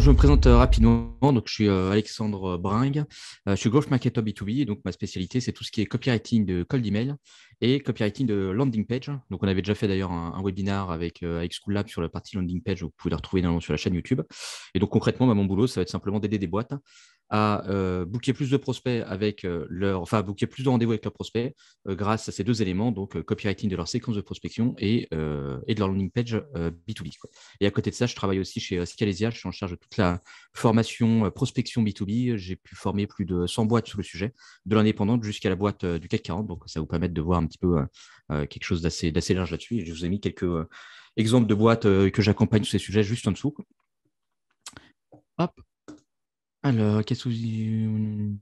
je me présente euh, rapidement. Donc, je suis euh, Alexandre euh, Bring, je suis growth marketer B2B. Donc, ma spécialité, c'est tout ce qui est copywriting de cold email et copywriting de landing page. Donc, on avait déjà fait d'ailleurs un, webinar avec, avec Lab sur la partie landing page. Vous pouvez la retrouver sur la chaîne YouTube. Et donc, concrètement, bah, mon boulot, ça va être simplement d'aider des boîtes à euh, booker plus de prospects avec euh, leur, enfin, booker plus de rendez-vous avec leurs prospects euh, grâce à ces deux éléments, donc copywriting de leur séquence de prospection et, et de leur landing page B2B. Et à côté de ça, je travaille aussi chez Scalesia, je suis en charge de toute la formation prospection B2B. J'ai pu former plus de 100 boîtes sur le sujet, de l'indépendante jusqu'à la boîte du CAC 40. Donc, ça vous permet de voir un petit peu quelque chose d'assez large là-dessus. Je vous ai mis quelques exemples de boîtes que j'accompagne sur ces sujets juste en dessous. Hop, alors, qu'est-ce que. Euh,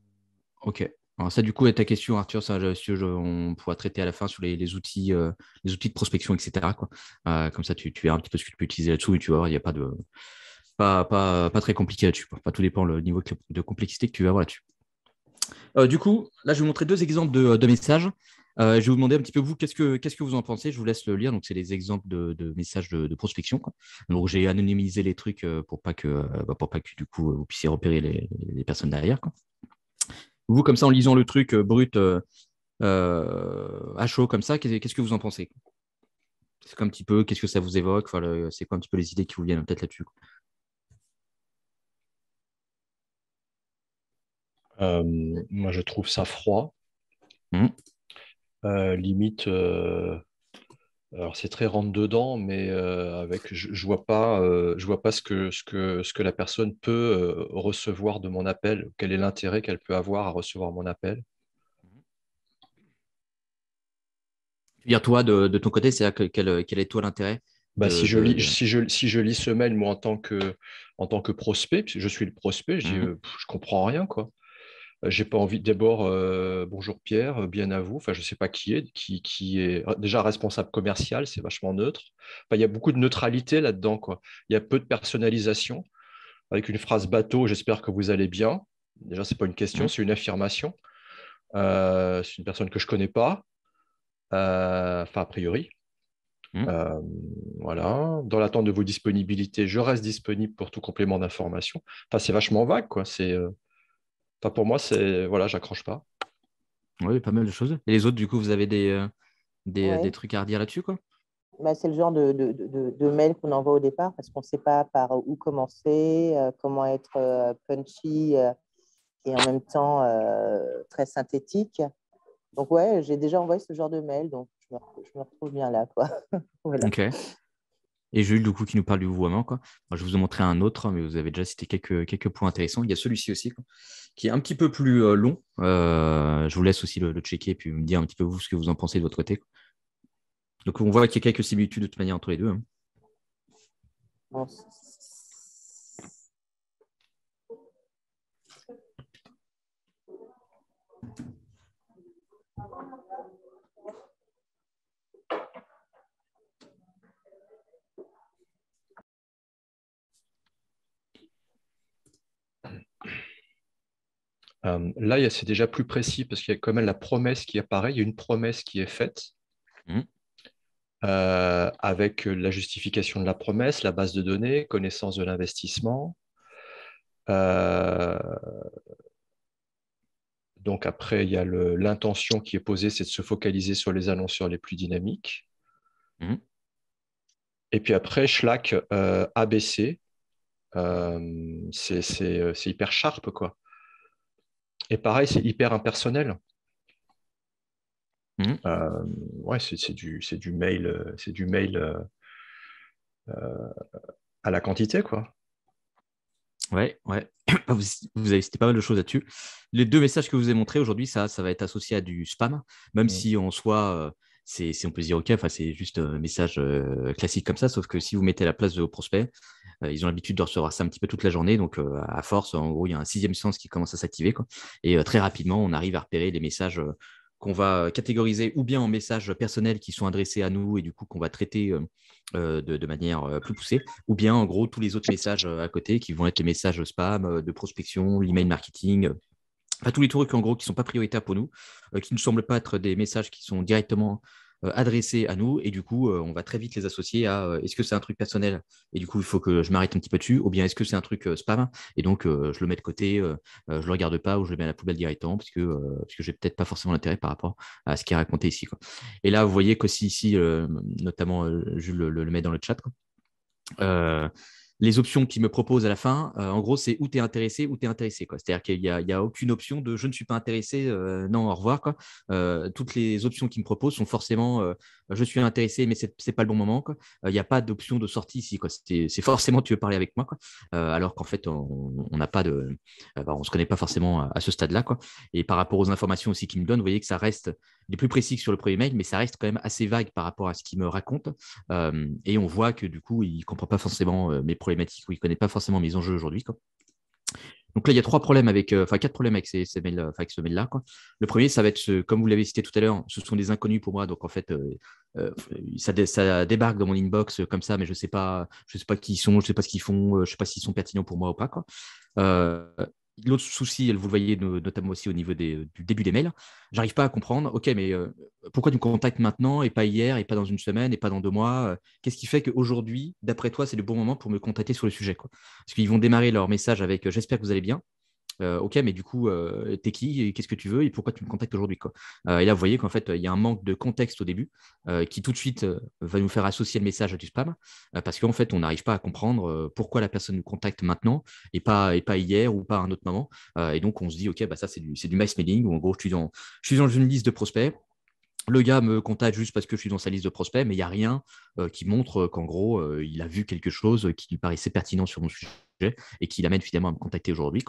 ok. Alors, ça, du coup, est ta question, Arthur, ça, je, euh, euh, on pourra traiter à la fin sur les, outils, les outils de prospection, etc. comme ça, tu, verras un petit peu ce que tu peux utiliser là-dessous et tu vas voir, il n'y a pas de. Pas, pas, très compliqué là-dessus. Pas tout dépend le niveau de complexité que tu vas avoir là-dessus. du coup, là, je vais vous montrer deux exemples de, de messages. Euh, je vais vous demander un petit peu, vous, qu'est-ce que, que vous en pensez Je vous laisse le lire. Donc, c'est les exemples de, messages de, prospection. Donc, j'ai anonymisé les trucs euh, pour pas que, euh, bah, pour pas que du coup, vous puissiez repérer les, personnes derrière. Vous, comme ça, en lisant le truc brut à chaud, comme ça, qu'est-ce que vous en pensez C'est un petit peu, qu'est-ce que ça vous évoque C'est quoi un petit peu les idées qui vous viennent peut-être là-dessus moi, je trouve ça froid. Mmh. Euh, limite, euh, alors c'est très rentre dedans, mais euh, avec, je, ne vois pas, je vois pas ce que, ce que, ce que la personne peut recevoir de mon appel, quel est l'intérêt qu'elle peut avoir à recevoir mon appel. dire toi de, ton côté, cest quel, est toi l'intérêt bah, si, je lis, si, je, lis ce mail, moi, en tant que, en tant que prospect, je suis le prospect, je, mhm. je comprends rien. quoi. Euh, j'ai pas envie. D'abord, euh, bonjour Pierre, euh, bien à vous. Enfin, je sais pas qui est, qui, qui est déjà responsable commercial, c'est vachement neutre. Enfin, il y a beaucoup de neutralité là-dedans, quoi. Il y a peu de personnalisation. Avec une phrase bateau, j'espère que vous allez bien. Déjà, c'est pas une question, mmh. c'est une affirmation. c'est une personne que je connais pas. enfin, a priori. Mmh. voilà. Dans l'attente de vos disponibilités, je reste disponible pour tout complément d'information. Enfin, c'est vachement vague, quoi. C'est, pour moi, c'est voilà, j'accroche pas. Oui, pas mal de choses. Et les autres, du coup, vous avez des, euh, des, euh, des, trucs à redire là-dessus, quoi bah, C'est le genre de, de, de, mail qu'on envoie au départ parce qu'on ne sait pas par où commencer, euh, comment être punchy et en même temps très synthétique. Donc, ouais, j'ai déjà envoyé ce genre de mail, donc je me, retrouve bien là, quoi. Ok. Et Jules, du coup, qui nous parle du voiement. je vous ai montré un autre, hein, mais vous avez déjà cité quelques, quelques points intéressants. Il y a celui-ci aussi, qui est un petit peu plus euh, long. Euh, je vous laisse aussi le, checker et puis me dire un petit peu vous ce que vous en pensez de votre côté. Donc, on voit qu'il y a quelques similitudes de toute manière entre les deux. Hein. là, c'est déjà plus précis parce qu'il y a quand même la promesse qui apparaît, il y a une promesse qui est faite. Mmh. avec la justification de la promesse, la base de données, connaissance de l'investissement. donc après, il y a l'intention qui est posée, c'est de se focaliser sur les annonceurs les plus dynamiques. Mmh. Et puis après, Schlack ABC, c'est hyper sharp, quoi. Et pareil, c'est hyper impersonnel. Hmm. Euh, ouais, c'est du, du mail, c'est du mail euh, euh, à la quantité, quoi. Ouais, ouais. Vous, avez cité pas mal de choses là-dessus. Les deux messages que vous avez montrés aujourd'hui, ça, ça va être associé à du spam, même mm. si en soi, c'est, on peut dire, OK, c'est juste un message classique comme ça, sauf que si vous mettez la place de vos prospects, ils ont l'habitude de recevoir ça un petit peu toute la journée. Donc, à force, en gros, il y a un sixième sens qui commence à s'activer. Et très rapidement, on arrive à repérer les messages qu'on va catégoriser ou bien en messages personnels qui sont adressés à nous et du coup qu'on va traiter de, manière plus poussée, ou bien en gros tous les autres messages à côté qui vont être les messages spam, de prospection, l'email marketing. Enfin, tous les trucs en gros qui ne sont pas prioritaires pour nous, qui ne semblent pas être des messages qui sont directement euh, adressé à nous et du coup, euh, on va très vite les associer à euh, est-ce que c'est un truc personnel et du coup, il faut que je m'arrête un petit peu dessus ou bien est-ce que c'est un truc spam et donc je le mets de côté, je le regarde pas ou je le mets à la poubelle directement parce que, parce que j'ai peut-être pas forcément l'intérêt par rapport à ce qui est raconté ici. Quoi. Et là, vous voyez qu'aussi ici, notamment Jules le, met dans le chat. Quoi les options qu'il me propose à la fin, euh, en gros, c'est où tu es intéressé, où tu es intéressé. C'est-à-dire qu'il n'y a, aucune option de je ne suis pas intéressé, euh, non, au revoir. Quoi. Euh, toutes les options qu'il me propose sont forcément je suis intéressé, mais ce n'est pas le bon moment. Il n'y a pas d'option de sortie ici. C'est forcément tu veux parler avec moi. Quoi. alors qu'en fait, on n'a pas de. Bah, on ne se connaît pas forcément à, ce stade-là. Et par rapport aux informations aussi qu'il me donne, vous voyez que ça reste. Il plus précis que sur le premier mail, mais ça reste quand même assez vague par rapport à ce qu'il me raconte. et on voit que du coup, il ne comprend pas forcément mes problématiques où il ne connaît pas forcément mes enjeux aujourd'hui. Donc là, il y a trois problèmes avec, euh, enfin quatre problèmes avec ces, ces avec ce mail-là. Le premier, ça va être, comme vous l'avez cité tout à l'heure, ce sont des inconnus pour moi. Donc en fait, euh, euh, ça, débarque dans mon inbox comme ça, mais je sais pas, je sais pas qui ils sont, je sais pas ce qu'ils font, je sais pas s'ils sont pertinents pour moi ou pas. Quoi l'autre souci, vous le voyez notamment aussi au niveau euh, du début des mails, j'arrive pas à comprendre, ok, mais euh, pourquoi tu me contactes maintenant et pas hier et pas dans une semaine et pas dans deux mois euh, Qu'est-ce qui fait qu'aujourd'hui, d'après toi, c'est le bon moment pour me contacter sur le sujet quoi Parce qu'ils vont démarrer leur message avec j'espère que vous allez bien, euh, ok, mais du coup, euh, t'es qui Qu'est-ce que tu veux Et pourquoi tu me contactes aujourd'hui quoi euh, Et là, vous voyez qu'en fait, il y a un manque de contexte au début qui tout de suite va nous faire associer le message à du spam parce qu'en fait, on n'arrive pas à comprendre pourquoi la personne nous contacte maintenant et pas, et pas hier ou pas à un autre moment. et donc, on se dit, ok, bah, ça, c'est du, du mass mailing où en gros, je suis dans, je suis dans une liste de prospects le gars me contacte juste parce que je suis dans sa liste de prospects, mais il n'y a rien qui montre qu'en gros, il a vu quelque chose qui lui paraissait pertinent sur mon sujet et qui l'amène finalement à me contacter aujourd'hui.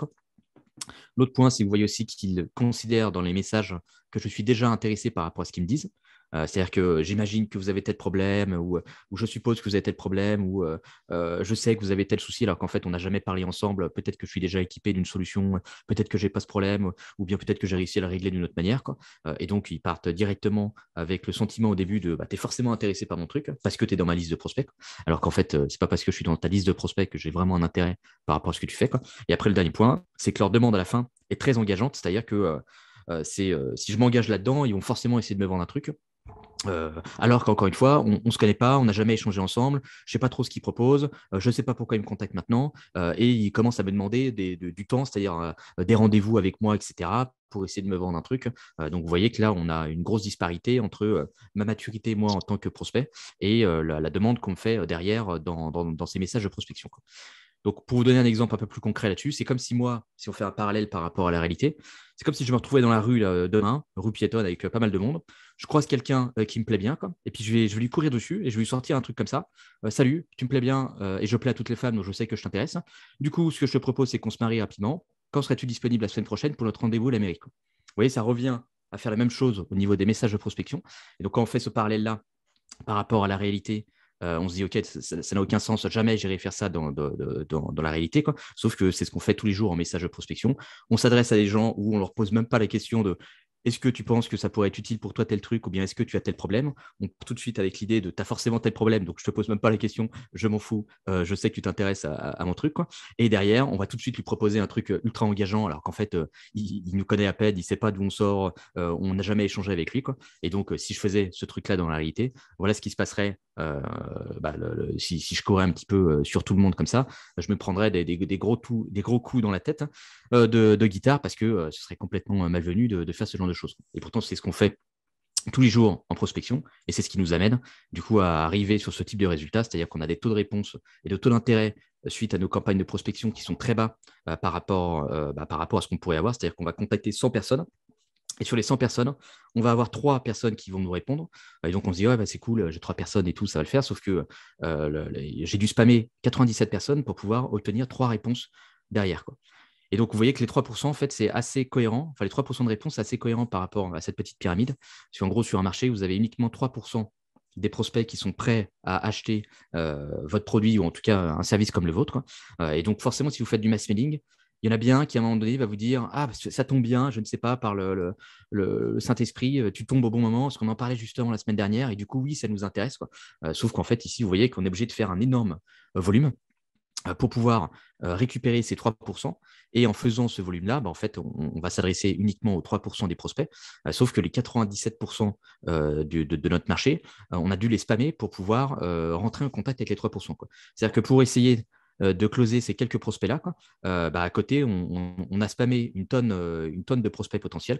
L'autre point, c'est que vous voyez aussi qu'ils considèrent dans les messages que je suis déjà intéressé par rapport à ce qu'ils me disent. C'est-à-dire que j'imagine que vous avez tel problème, ou, je suppose que vous avez tel problème, ou je sais que vous avez tel souci, alors qu'en fait, on n'a jamais parlé ensemble. Peut-être que je suis déjà équipé d'une solution, peut-être que j'ai pas ce problème, ou bien peut-être que j'ai réussi à le régler d'une autre manière. Quoi. et donc, ils partent directement avec le sentiment au début de bah, tu es forcément intéressé par mon truc hein, parce que tu es dans ma liste de prospects, alors qu'en fait, c'est pas parce que je suis dans ta liste de prospects que j'ai vraiment un intérêt par rapport à ce que tu fais. Et après, le dernier point, c'est que leur demande à la fin est très engageante, c'est-à-dire que c'est si je m'engage là-dedans, ils vont forcément essayer de me vendre un truc. Euh, alors qu'encore une fois, on ne se connaît pas, on n'a jamais échangé ensemble, je ne sais pas trop ce qu'il propose, euh, je ne sais pas pourquoi il me contacte maintenant, euh, et il commence à me demander du temps, c'est-à-dire des rendez-vous avec moi, etc., pour essayer de me vendre un truc. donc vous voyez que là, on a une grosse disparité entre ma maturité, moi, en tant que prospect, et la, demande qu'on me fait derrière dans, ces messages de prospection. Donc, pour vous donner un exemple un peu plus concret là-dessus, c'est comme si moi, si on fait un parallèle par rapport à la réalité, c'est comme si je me retrouvais dans la rue demain, rue piétonne avec euh, pas mal de monde. Je croise quelqu'un euh, qui me plaît bien, et puis je vais, je vais lui courir dessus et je vais lui sortir un truc comme ça. Euh, salut, tu me plais bien et je plais à toutes les femmes, donc je sais que je t'intéresse. Du coup, ce que je te propose, c'est qu'on se marie rapidement. Quand serais-tu disponible la semaine prochaine pour notre rendez-vous à l'Amérique Vous voyez, ça revient à faire la même chose au niveau des messages de prospection. Et donc, quand on fait ce parallèle-là par rapport à la réalité euh, on se dit, OK, ça n'a aucun sens, jamais j'irai faire ça dans, dans, la réalité. Quoi. Sauf que c'est ce qu'on fait tous les jours en message de prospection. On s'adresse à des gens où on leur pose même pas la question de est-ce que tu penses que ça pourrait être utile pour toi tel truc ou bien est-ce que tu as tel problème On part tout de suite avec l'idée de tu as forcément tel problème, donc je te pose même pas la question, je m'en fous, euh, je sais que tu t'intéresses à, mon truc. Et derrière, on va tout de suite lui proposer un truc euh, ultra engageant alors qu'en fait, euh, il, nous connaît à peine, il sait pas d'où on sort, on n'a jamais échangé avec lui. Et donc, si je faisais ce truc-là dans la réalité, voilà ce qui se passerait bah, si, je courais un petit peu sur tout le monde comme ça, je me prendrais des, gros, des gros coups dans la tête hein, de, guitare parce que ce serait complètement malvenu de, de faire ce genre de et pourtant, c'est ce qu'on fait tous les jours en prospection, et c'est ce qui nous amène du coup à arriver sur ce type de résultat, c'est-à-dire qu'on a des taux de réponse et de taux d'intérêt euh, suite à nos campagnes de prospection qui sont très bas euh, euh, bah, par, rapport, à ce qu'on pourrait avoir, c'est-à-dire qu'on va contacter 100 personnes, et sur les 100 personnes, on va avoir trois personnes qui vont nous répondre. Et donc, on se dit, ouais, bah, c'est cool, j'ai trois personnes et tout, ça va le faire. Sauf que j'ai dû spammer 97 personnes pour pouvoir obtenir trois réponses derrière. Quoi. Et donc, vous voyez que les 3%, en fait, c'est assez cohérent. Enfin, les 3% de réponse, c'est assez cohérent par rapport à cette petite pyramide. Parce qu'en gros, sur un marché, vous avez uniquement 3% des prospects qui sont prêts à acheter euh, votre produit ou en tout cas un service comme le vôtre. Euh, et donc, forcément, si vous faites du mass mailing, il y en a bien qui, à un moment donné, va vous dire Ah, ça tombe bien, je ne sais pas, par le, Saint-Esprit, euh, tu tombes au bon moment, parce qu'on en parlait justement la semaine dernière, et du coup, oui, ça nous intéresse. Quoi. sauf qu'en fait, ici, vous voyez qu'on est obligé de faire un énorme volume euh, pour pouvoir euh, récupérer ces 3%. Et en faisant ce volume-là, bah, en fait, on, va s'adresser uniquement aux 3% des prospects, euh, sauf que les 97% de, notre marché, on a dû les spammer pour pouvoir rentrer en contact avec les 3%. C'est-à-dire que pour essayer de closer ces quelques prospects-là, bah, à côté, on, a spammé une tonne, de prospects potentiels.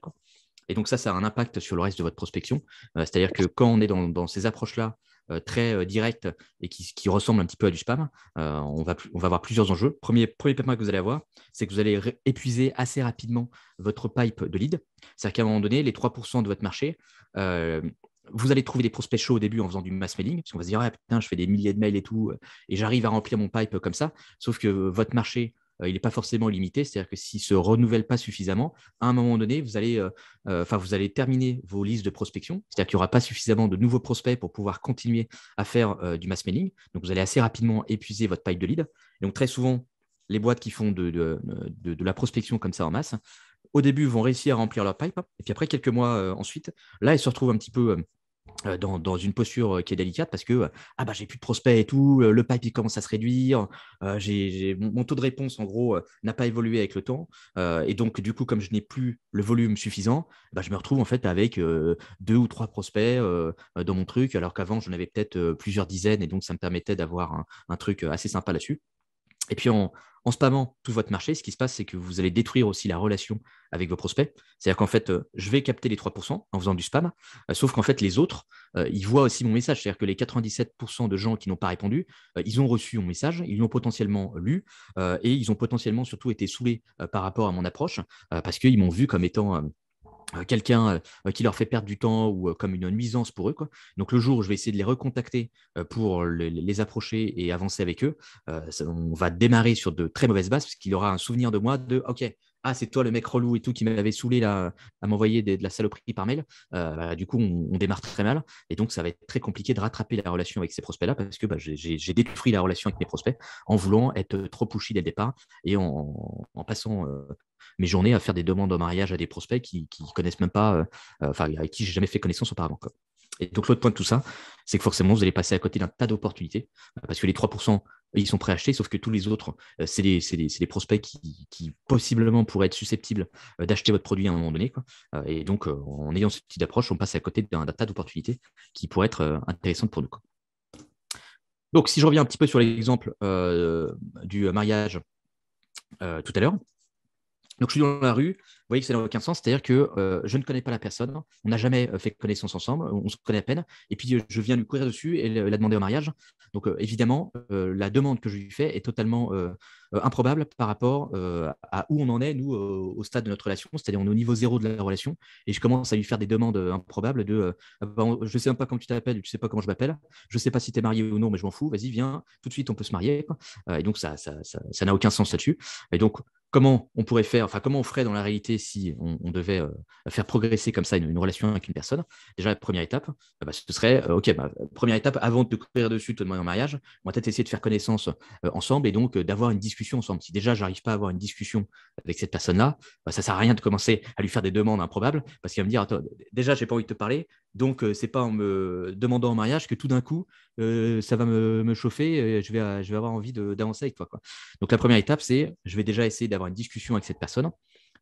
Et donc ça, ça a un impact sur le reste de votre prospection. C'est-à-dire que quand on est dans ces approches-là, euh, très euh, direct et qui, ressemble un petit peu à du spam, euh, on, va, on va avoir plusieurs enjeux. Premier, premier paiement que vous allez avoir, c'est que vous allez épuiser assez rapidement votre pipe de lead. C'est-à-dire qu'à un moment donné, les 3% de votre marché, vous allez trouver des prospects chauds au début en faisant du mass mailing, parce qu'on va se dire, ah, putain, je fais des milliers de mails et tout, et j'arrive à remplir mon pipe comme ça, sauf que votre marché il n'est pas forcément limité. C'est-à-dire que s'il ne se renouvelle pas suffisamment, à un moment donné, vous allez, euh, euh, enfin, vous allez terminer vos listes de prospection. C'est-à-dire qu'il n'y aura pas suffisamment de nouveaux prospects pour pouvoir continuer à faire euh, du mass mailing. Donc, vous allez assez rapidement épuiser votre pipe de lead. donc, très souvent, les boîtes qui font de, de, la prospection comme ça en masse, au début vont réussir à remplir leur pipe, et puis après quelques mois ensuite, là, elles se retrouvent un petit peu euh, dans, une posture euh, qui est délicate parce que euh, ah bah, j'ai plus de prospects et tout, le pipe commence à se réduire, j'ai, mon, taux de réponse en gros n'a pas évolué avec le temps. et donc, du coup, comme je n'ai plus le volume suffisant, eh bah, je me retrouve en fait avec deux ou trois prospects dans mon truc, alors qu'avant j'en avais peut-être plusieurs dizaines et donc ça me permettait d'avoir un truc assez sympa là-dessus. Et puis en, spammant tout votre marché, ce qui se passe, c'est que vous allez détruire aussi la relation avec vos prospects. C'est-à-dire qu'en fait, euh, je vais capter les 3% en faisant du spam, euh, sauf qu'en fait, les autres, euh, ils voient aussi mon message. C'est-à-dire que les 97% de gens qui n'ont pas répondu, ils ont reçu mon message, ils l'ont potentiellement lu et ils ont potentiellement surtout été saoulés par rapport à mon approche parce qu'ils m'ont vu comme étant euh, quelqu'un euh, qui leur fait perdre du temps ou euh, comme une nuisance pour eux. Donc le jour où je vais essayer de les recontacter pour les approcher et avancer avec eux, on va démarrer sur de très mauvaises bases parce qu'il aura un souvenir de moi de OK, ah, c'est toi le mec relou et tout qui m'avait saoulé là, à m'envoyer de la saloperie par mail. Euh, bah, du coup, on, démarre très mal. Et donc, ça va être très compliqué de rattraper la relation avec ces prospects-là parce que bah, j'ai détruit la relation avec mes prospects en voulant être euh, trop pushy dès le départ et en, passant euh, mes journées à faire des demandes en mariage à des prospects qui, qui connaissent même pas, enfin, avec qui j'ai jamais fait connaissance auparavant. Et donc l'autre point de tout ça, c'est que forcément, vous allez passer à côté d'un tas d'opportunités, euh, parce que les 3%, ils sont acheter. sauf que tous les autres, euh, c'est des, prospects qui, possiblement pourraient être susceptibles euh, d'acheter votre produit à un moment donné. Et donc, en ayant cette petite approche, on passe à côté d'un tas d'opportunités qui pourraient être intéressantes pour nous. Donc, si je reviens un petit peu sur l'exemple du mariage tout à l'heure, donc je suis dans la rue, voyez que ça n'a aucun sens. C'est-à-dire que euh, je ne connais pas la personne, on n'a jamais euh, fait connaissance ensemble, on se connaît à peine, et puis euh, je viens lui courir dessus et la demander au mariage. Donc évidemment, la demande que je lui fais est totalement euh, improbable par rapport euh, à où on en est, nous, au stade de notre relation, c'est-à-dire on est au niveau zéro de la relation, et je commence à lui faire des demandes euh, improbables de ah bah, je sais même pas comment tu t'appelles, tu sais pas comment je m'appelle, je ne sais pas si tu es marié ou non, mais je m'en fous, vas-y, viens, tout de suite on peut se marier. et donc ça n'a ça, ça, aucun sens là-dessus. Et donc, comment on pourrait faire, enfin comment on ferait dans la réalité si on, devait faire progresser comme ça une, relation avec une personne Déjà, la première étape, bah, ce serait, ok, bah, première étape, avant de te courir dessus, de te demander mariage, on va peut-être essayer de faire connaissance ensemble et donc d'avoir une discussion ensemble. Si déjà, j'arrive pas à avoir une discussion avec cette personne-là, ça bah, ça sert à rien de commencer à lui faire des demandes improbables parce qu'il va me dire Attends, déjà, j'ai pas envie de te parler, donc euh, ce n'est pas en me demandant en mariage que tout d'un coup, euh, ça va me, chauffer, et je, vais, avoir envie d'avancer avec toi. Donc la première étape, c'est je vais déjà essayer d'avoir une discussion avec cette personne.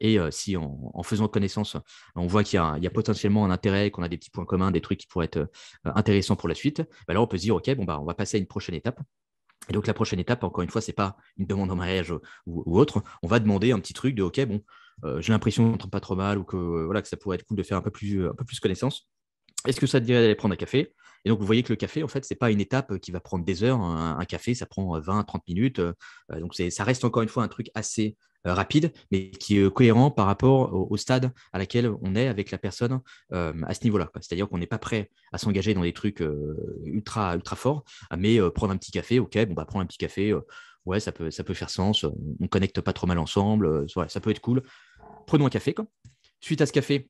Et euh, si en, faisant connaissance, on voit qu'il y, a potentiellement un intérêt, qu'on a des petits points communs, des trucs qui pourraient être intéressants pour la suite, alors bah, on peut se dire ok, bon bah on va passer à une prochaine étape. Et donc la prochaine étape, encore une fois, c'est pas une demande en mariage euh, ou, autre. On va demander un petit truc de OK, bon, euh, j'ai l'impression qu'on ne pas trop mal ou que euh, voilà que ça pourrait être cool de faire un peu plus, un peu plus connaissance. Est-ce que ça te dirait d'aller prendre un café Et donc vous voyez que le café, en fait, n'est pas une étape qui va prendre des heures. Un, café, ça prend 20-30 minutes. Donc donc ça reste encore une fois un truc assez euh, rapide, mais qui est euh, cohérent par rapport au, stade à laquelle on est avec la personne euh, à ce niveau-là. C'est-à-dire qu'on n'est pas prêt à s'engager dans des trucs ultra, ultra forts, mais prendre un petit café, ok, bon, bah, prendre un petit café, ouais, ça peut, ça peut faire sens, on, connecte pas trop mal ensemble, ça peut être cool. Prenons un café, Suite à ce café,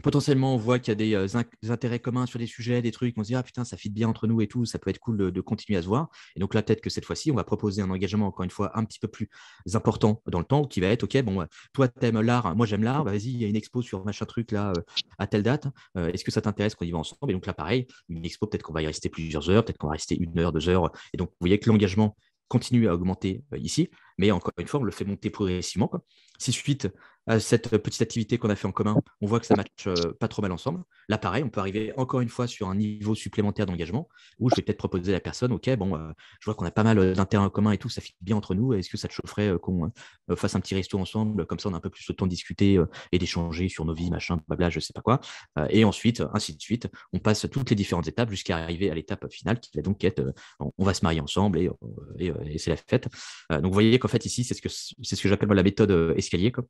potentiellement on voit qu'il y a euh, des, intérêts communs sur des sujets, des trucs, on se dit ah putain ça fit bien entre nous et tout, ça peut être cool de, continuer à se voir. Et donc là peut-être que cette fois-ci on va proposer un engagement encore une fois un petit peu plus important dans le temps qui va être ok bon toi t'aimes l'art, moi j'aime l'art, bah, vas-y il y a une expo sur machin truc là euh, à telle date, euh, est-ce que ça t'intéresse qu'on y va ensemble Et donc là pareil une expo peut-être qu'on va y rester plusieurs heures, peut-être qu'on va rester une heure, deux heures. Et donc vous voyez que l'engagement continue à augmenter ici, mais encore une fois on le fait monter progressivement. Si suite euh, cette petite activité qu'on a fait en commun, on voit que ça matche euh, pas trop mal ensemble. Là, pareil, on peut arriver encore une fois sur un niveau supplémentaire d'engagement où je vais peut-être proposer à la personne, OK, bon, euh, je vois qu'on a pas mal d'intérêts en commun et tout, ça fit bien entre nous. Est-ce que ça te chaufferait qu'on fasse un petit resto ensemble Comme ça, on a un peu plus le temps de discuter et d'échanger sur nos vies, machin, blabla, je ne sais pas quoi. et ensuite, ainsi de suite, on passe toutes les différentes étapes jusqu'à arriver à l'étape finale qui va donc être, on va se marier ensemble et, c'est la fête. donc, vous voyez qu'en fait, ici, c'est ce que, c'est ce que j'appelle la méthode escalier. Quoi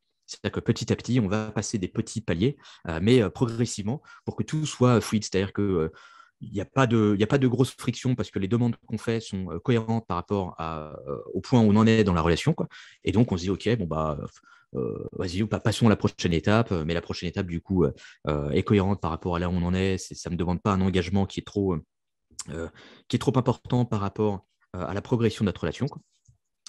que petit à petit, on va passer des petits paliers, euh, mais euh, progressivement, pour que tout soit fluide. C'est-à-dire que euh, il n'y a, pas de, grosse friction parce que les demandes qu'on fait sont cohérentes par rapport à, au point où on en est dans la relation. Quoi. Et donc, on se dit, OK, bon, bah, vas-y, passons à la prochaine étape. Mais la prochaine étape, du coup, est cohérente par rapport à là où on en est. ça ne me demande pas un engagement qui est trop, qui est trop important par rapport à la progression de notre relation.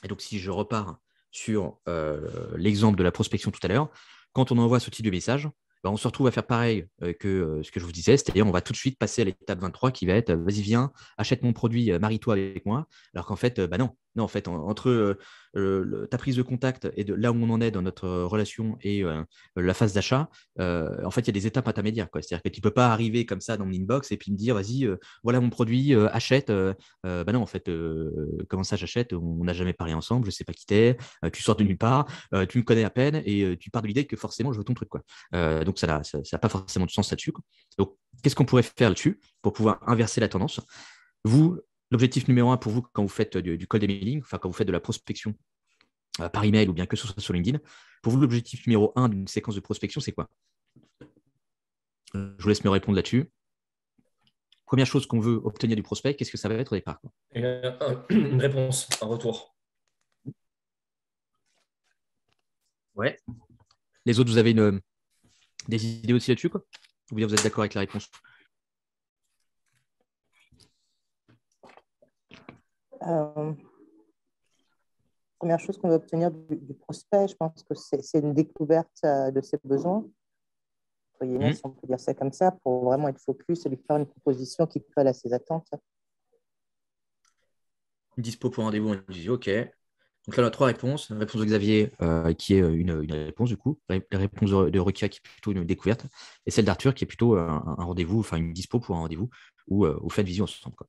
Et donc, si je repars sur euh, l'exemple de la prospection tout à l'heure, quand on envoie ce type de message, ben, on se retrouve à faire pareil euh, que euh, ce que je vous disais, c'est-à-dire on va tout de suite passer à l'étape 23 qui va être vas-y viens, achète mon produit, marie-toi avec moi, alors qu'en fait, bah non, non, en fait, entre euh, ta prise de contact et de là où on en est dans notre euh, relation et euh, la phase d'achat, en fait, il y a des étapes intermédiaires. C'est-à-dire que tu ne peux pas arriver comme ça dans mon inbox et puis me dire, vas-y, voilà mon produit, achète. ben non, en fait, comment ça j'achète On n'a jamais parlé ensemble, je ne sais pas qui t'es, tu sors de nulle part, tu me connais à peine et tu pars de l'idée que forcément, je veux ton truc. Quoi. donc, ça n'a pas forcément de sens là-dessus. Donc, qu'est-ce qu'on pourrait faire là-dessus pour pouvoir inverser la tendance vous, L'objectif numéro un pour vous quand vous faites euh, du, code cold emailing, enfin quand vous faites de la prospection euh, par email ou bien que ce soit sur LinkedIn, pour vous, l'objectif numéro un d'une séquence de prospection, c'est quoi euh, Je vous laisse me répondre là-dessus. Première chose qu'on veut obtenir du prospect, qu'est-ce que ça va être au départ une, réponse, un retour. Ouais. Les autres, vous avez une, des idées aussi là-dessus, quoi Ou bien vous êtes d'accord avec la réponse Euh, première chose qu'on doit obtenir du, prospect, je pense que c'est une découverte euh, de ses besoins. Mhm. Si on peut dire ça comme ça, pour vraiment être focus et lui faire une proposition qui colle à ses attentes. Dispo pour rendez-vous, on dit OK. Donc là, on a trois réponses. La réponse de Xavier, euh, qui est une, réponse du coup. La réponse de Rokia, qui est plutôt une découverte. Et celle d'Arthur, qui est plutôt un, rendez-vous, enfin une dispo pour un rendez-vous, où au fait de vision sent Quoi.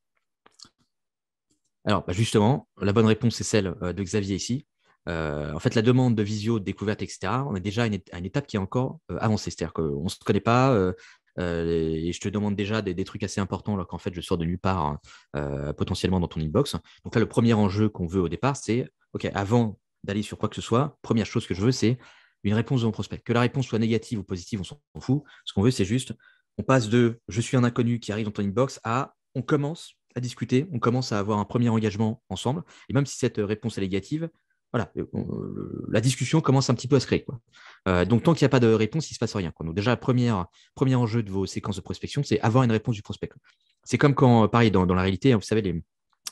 Alors, bah, justement, la bonne réponse est celle euh, de Xavier ici. Euh, en fait, la demande de visio, de découverte, etc., on est déjà à une, étape qui est encore euh, avancée. C'est-à-dire qu'on ne se connaît pas et je te demande déjà des, trucs assez importants alors qu'en fait, je sors de nulle part hein, potentiellement dans ton inbox. Donc là, le premier enjeu qu'on veut au départ, c'est, OK, avant d'aller sur quoi que ce soit, première chose que je veux, c'est une réponse de mon prospect. Que la réponse soit négative ou positive, on s'en fout. Ce qu'on veut, c'est juste, on passe de je suis un inconnu qui arrive dans ton inbox à on commence à discuter, on commence à avoir un premier engagement ensemble. Et même si cette euh, réponse est négative, voilà, euh, euh, la discussion commence un petit peu à se créer. donc, tant qu'il n'y a pas de réponse, il ne se passe rien. Donc, déjà, première, premier enjeu de vos séquences de prospection, c'est avoir une réponse du prospect. C'est comme quand, pareil, dans, dans la réalité, hein, vous savez, les,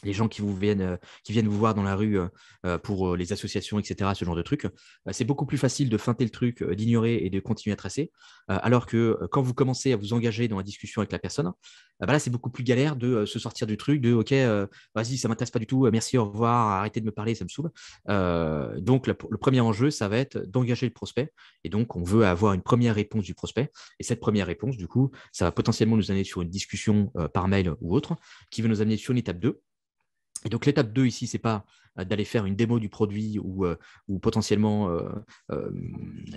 les gens qui vous viennent, euh, qui viennent vous voir dans la rue euh, euh, pour les associations, etc., ce genre de trucs, bah, c'est beaucoup plus facile de feinter le truc, d'ignorer et de continuer à tracer. alors que quand vous commencez à vous engager dans la discussion avec la personne, bah là, c'est beaucoup plus galère de se sortir du truc, de OK, vas-y, ça m'intéresse pas du tout, merci, au revoir, arrêtez de me parler, ça me saoule. donc, le premier enjeu, ça va être d'engager le prospect. Et donc, on veut avoir une première réponse du prospect. Et cette première réponse, du coup, ça va potentiellement nous amener sur une discussion par mail ou autre, qui va nous amener sur une étape 2 et donc l'étape 2 ici, c'est pas euh, d'aller faire une démo du produit ou, euh, potentiellement euh,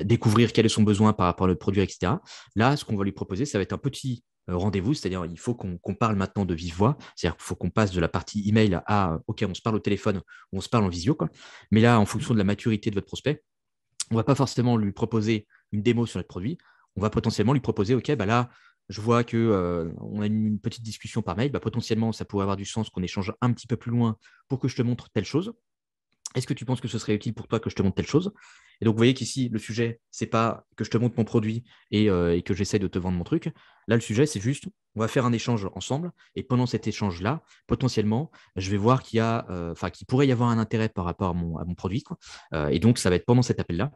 découvrir quel est son besoin par rapport à notre produit, etc. Là, ce qu'on va lui proposer, ça va être un petit rendez-vous, c'est-à-dire il faut qu'on parle maintenant de vive voix, c'est-à-dire qu'il faut qu'on passe de la partie email à OK, on se parle au téléphone, on se parle en visio. Quoi. Mais là, en fonction de la maturité de votre prospect, on ne va pas forcément lui proposer une démo sur notre produit, on va potentiellement lui proposer, OK, bah là, je vois que on a une, petite discussion par mail, bah, potentiellement ça pourrait avoir du sens qu'on échange un petit peu plus loin pour que je te montre telle chose. Est-ce que tu penses que ce serait utile pour toi que je te montre telle chose Et donc vous voyez qu'ici le sujet ce n'est pas que je te montre mon produit et, que j'essaie de te vendre mon truc. Là le sujet c'est juste on va faire un échange ensemble et pendant cet échange là potentiellement je vais voir qu'il y a enfin qu'il pourrait y avoir un intérêt par rapport à mon, produit et donc ça va être pendant cet appel là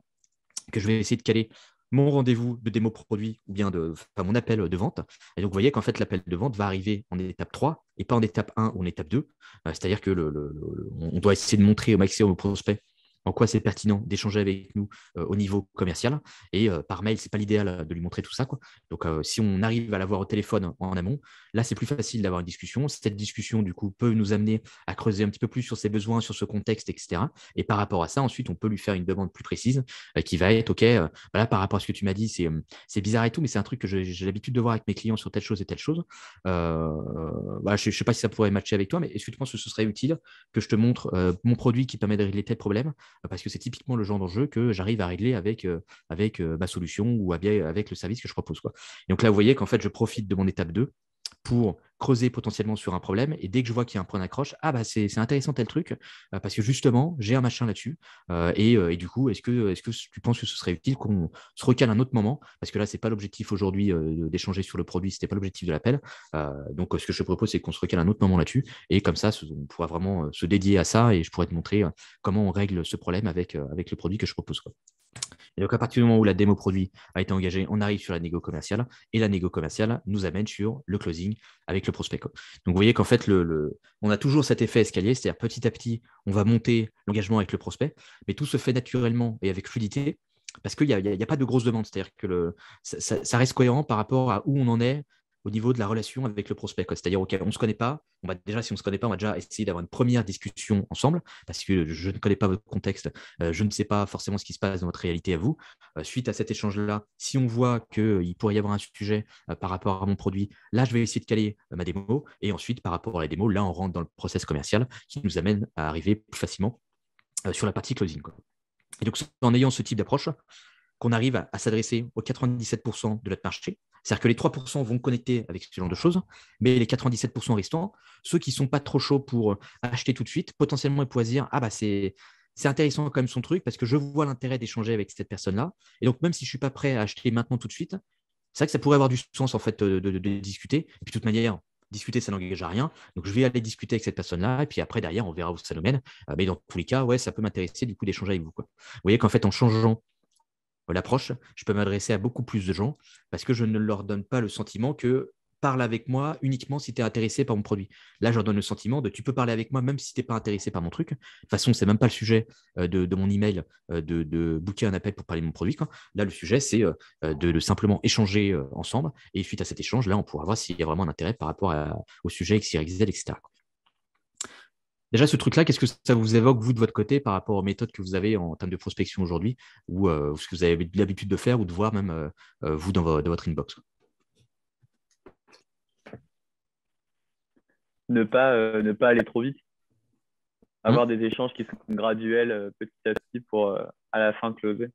que je vais essayer de caler mon rendez-vous de démo produit ou bien de, mon appel de vente. Et donc, vous voyez qu'en fait, l'appel de vente va arriver en étape 3 et pas en étape 1 ou en étape 2. Euh, c'est-à-dire que le, on doit essayer de montrer au maximum au prospect en quoi c'est pertinent d'échanger avec nous euh, au niveau commercial. Et euh, par mail, ce n'est pas l'idéal euh, de lui montrer tout ça. Quoi. Donc, si on arrive à l'avoir au téléphone en amont, là, c'est plus facile d'avoir une discussion. Cette discussion, du coup, peut nous amener à creuser un petit peu plus sur ses besoins, sur ce contexte, etc. Et par rapport à ça, ensuite, on peut lui faire une demande plus précise qui va être, OK, voilà, par rapport à ce que tu m'as dit, c'est bizarre et tout, mais c'est un truc que j'ai l'habitude de voir avec mes clients sur telle chose et telle chose. je ne sais pas si ça pourrait matcher avec toi, mais est-ce que tu penses que ce serait utile que je te montre mon produit qui permet de régler tel problème parce que c'est typiquement le genre d'enjeu que j'arrive à régler avec, euh, avec euh, ma solution ou avec le service que je propose. Quoi. Et donc là, vous voyez qu'en fait, je profite de mon étape 2 pour creuser potentiellement sur un problème. Et dès que je vois qu'il y a un point d'accroche, ah bah c'est intéressant tel truc, euh, parce que justement, j'ai un machin là-dessus. Euh, euh, et, du coup, est-ce que, est que tu penses que ce serait utile qu'on se recale un autre moment Parce que là, c'est pas l'objectif aujourd'hui d'échanger sur le produit, c'était pas l'objectif de l'appel. donc, ce que je te propose, c'est qu'on se recale un autre moment là-dessus. Et comme ça, on pourra vraiment se dédier à ça et je pourrais te montrer comment on règle ce problème avec, avec le produit que je propose. Et donc, à partir du moment où la démo produit a été engagée, on arrive sur la négo commerciale et la négo commerciale nous amène sur le closing avec le prospect. Donc vous voyez qu'en fait, le, on a toujours cet effet escalier, c'est-à-dire petit à petit, on va monter l'engagement avec le prospect, mais tout se fait naturellement et avec fluidité parce qu'il n'y a, a, pas de grosse demande. C'est-à-dire que le, ça, reste cohérent par rapport à où on en est au niveau de la relation avec le prospect. C'est-à-dire, OK, on ne se connaît pas. On va déjà, si on ne se connaît pas, on va déjà essayer d'avoir une première discussion ensemble, parce que je ne connais pas votre contexte, euh, je ne sais pas forcément ce qui se passe dans votre réalité à vous. Euh, suite à cet échange-là, si on voit qu'il euh, pourrait y avoir un sujet par rapport à mon produit, là, je vais essayer de caler ma démo. Et ensuite, par rapport à la démo, là, on rentre dans le process commercial qui nous amène à arriver plus facilement sur la partie closing. Et donc, en ayant ce type d'approche, qu'on arrive à, s'adresser aux 97% de notre marché. C'est-à-dire que les 3% vont connecter avec ce genre de choses, mais les 97% restants, ceux qui ne sont pas trop chauds pour euh, acheter tout de suite, potentiellement ils pourraient dire Ah, bah, c'est, intéressant quand même son truc parce que je vois l'intérêt d'échanger avec cette personne-là. Et donc, même si je ne suis pas prêt à acheter maintenant tout de suite, c'est vrai que ça pourrait avoir du sens en fait euh, de, discuter. Et puis, de toute manière, discuter, ça n'engage à rien. Donc, je vais aller discuter avec cette personne-là, et puis après, derrière, on verra où ça nous mène. Ah, mais dans tous les cas, ouais, ça peut m'intéresser du coup d'échanger avec vous. Quoi. Vous voyez qu'en fait, en changeant euh, l'approche, je peux m'adresser à beaucoup plus de gens parce que je ne leur donne pas le sentiment que parle avec moi uniquement si tu es intéressé par mon produit. Là, je leur donne le sentiment de tu peux parler avec moi même si tu n'es pas intéressé par mon truc. De toute façon, c'est même pas le sujet euh, de, mon email euh, de, de booker un appel pour parler de mon produit. Là, le sujet, c'est de, simplement échanger ensemble. Et suite à cet échange, là, on pourra voir s'il y a vraiment un intérêt par rapport au sujet XYZ, etc. Déjà, ce truc-là, qu'est-ce que ça vous évoque, vous, de votre côté, par rapport aux méthodes que vous avez en termes de prospection aujourd'hui, ou euh, ce que vous avez l'habitude de faire, ou de voir même, euh, euh, vous, dans, votre inbox ne pas, ne pas aller trop vite. Hein? Avoir des échanges qui sont graduels, petit à petit, pour à la fin closer.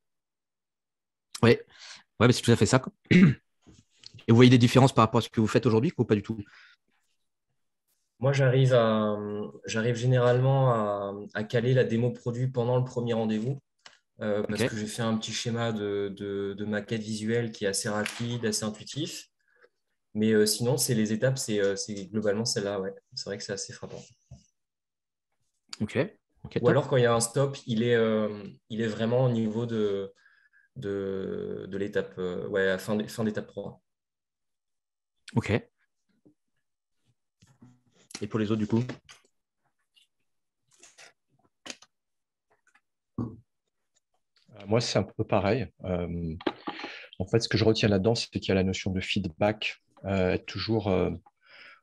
Oui, c'est tout à fait ça. Et vous voyez des différences par rapport à ce que vous faites aujourd'hui ou pas du tout moi, j'arrive généralement à, caler la démo produit pendant le premier rendez-vous. Euh, parce que j'ai fait un petit schéma de, maquette visuelle qui est assez rapide, assez intuitif. Mais euh, sinon, c'est les étapes, c'est, euh, globalement celle-là. C'est vrai que c'est assez frappant. Ok. Ou alors, quand il y a un stop, il est, vraiment au niveau de, l'étape, ouais, fin, fin d'étape 3. Ok. Et pour les autres, du coup euh, Moi, c'est un peu pareil. Euh, en fait, ce que je retiens là-dedans, c'est qu'il y a la notion de feedback, euh, être toujours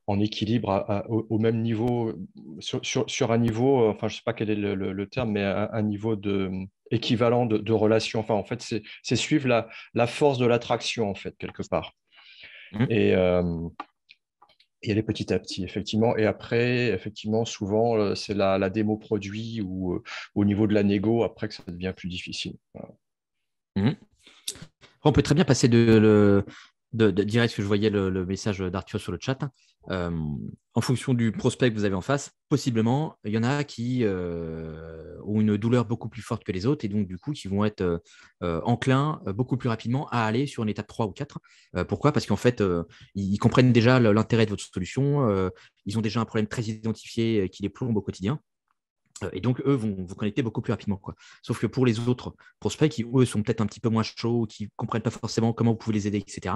en équilibre au, même niveau, sur, un niveau, enfin, je ne sais pas quel est le, terme, mais un, niveau de, équivalent de, relation. Enfin, en fait, c'est suivre la, force de l'attraction, en fait, quelque part. Mmh. Et et aller petit à petit, effectivement. Et après, effectivement, souvent, euh, c'est la, démo produit ou euh, au niveau de la négo, après que ça devient plus difficile. Mhm. On peut très bien passer de de, de ce que je voyais le, message d'Arthur sur le chat, hein. euh, en fonction du prospect que vous avez en face, possiblement, il y en a qui euh, ont une douleur beaucoup plus forte que les autres et donc, du coup, qui vont être euh, enclins beaucoup plus rapidement à aller sur une étape 3 ou 4. pourquoi Parce qu'en fait, ils, comprennent déjà l'intérêt de votre solution, ils ont déjà un problème très identifié qui les plombe au quotidien. Euh, et donc, eux vont vous connecter beaucoup plus rapidement. Quoi. Sauf que pour les autres prospects qui, eux, sont peut-être un petit peu moins chauds, qui ne comprennent pas forcément comment vous pouvez les aider, etc.,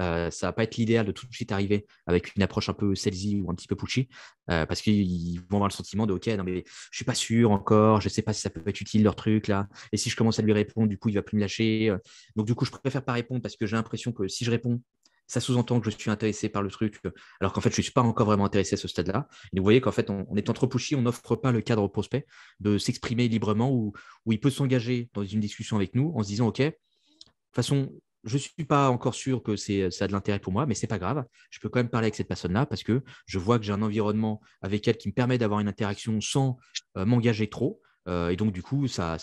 euh, ça ne va pas être l'idéal de tout de suite arriver avec une approche un peu salesy ou un petit peu pushy, euh, parce qu'ils vont avoir le sentiment de OK, non, mais je ne suis pas sûr encore, je ne sais pas si ça peut être utile leur truc là. Et si je commence à lui répondre, du coup, il ne va plus me lâcher. Donc, du coup, je préfère pas répondre parce que j'ai l'impression que si je réponds, ça sous-entend que je suis intéressé par le truc, euh, alors qu'en fait, je ne suis pas encore vraiment intéressé à ce stade-là. Et vous voyez qu'en fait, on, en étant trop pushy, on n'offre pas le cadre au prospect de s'exprimer librement ou il peut s'engager dans une discussion avec nous en se disant, OK, de toute façon, je ne suis pas encore sûr que euh, ça a de l'intérêt pour moi, mais ce n'est pas grave. Je peux quand même parler avec cette personne-là parce que je vois que j'ai un environnement avec elle qui me permet d'avoir une interaction sans euh, m'engager trop. Euh, et donc, du coup, ça,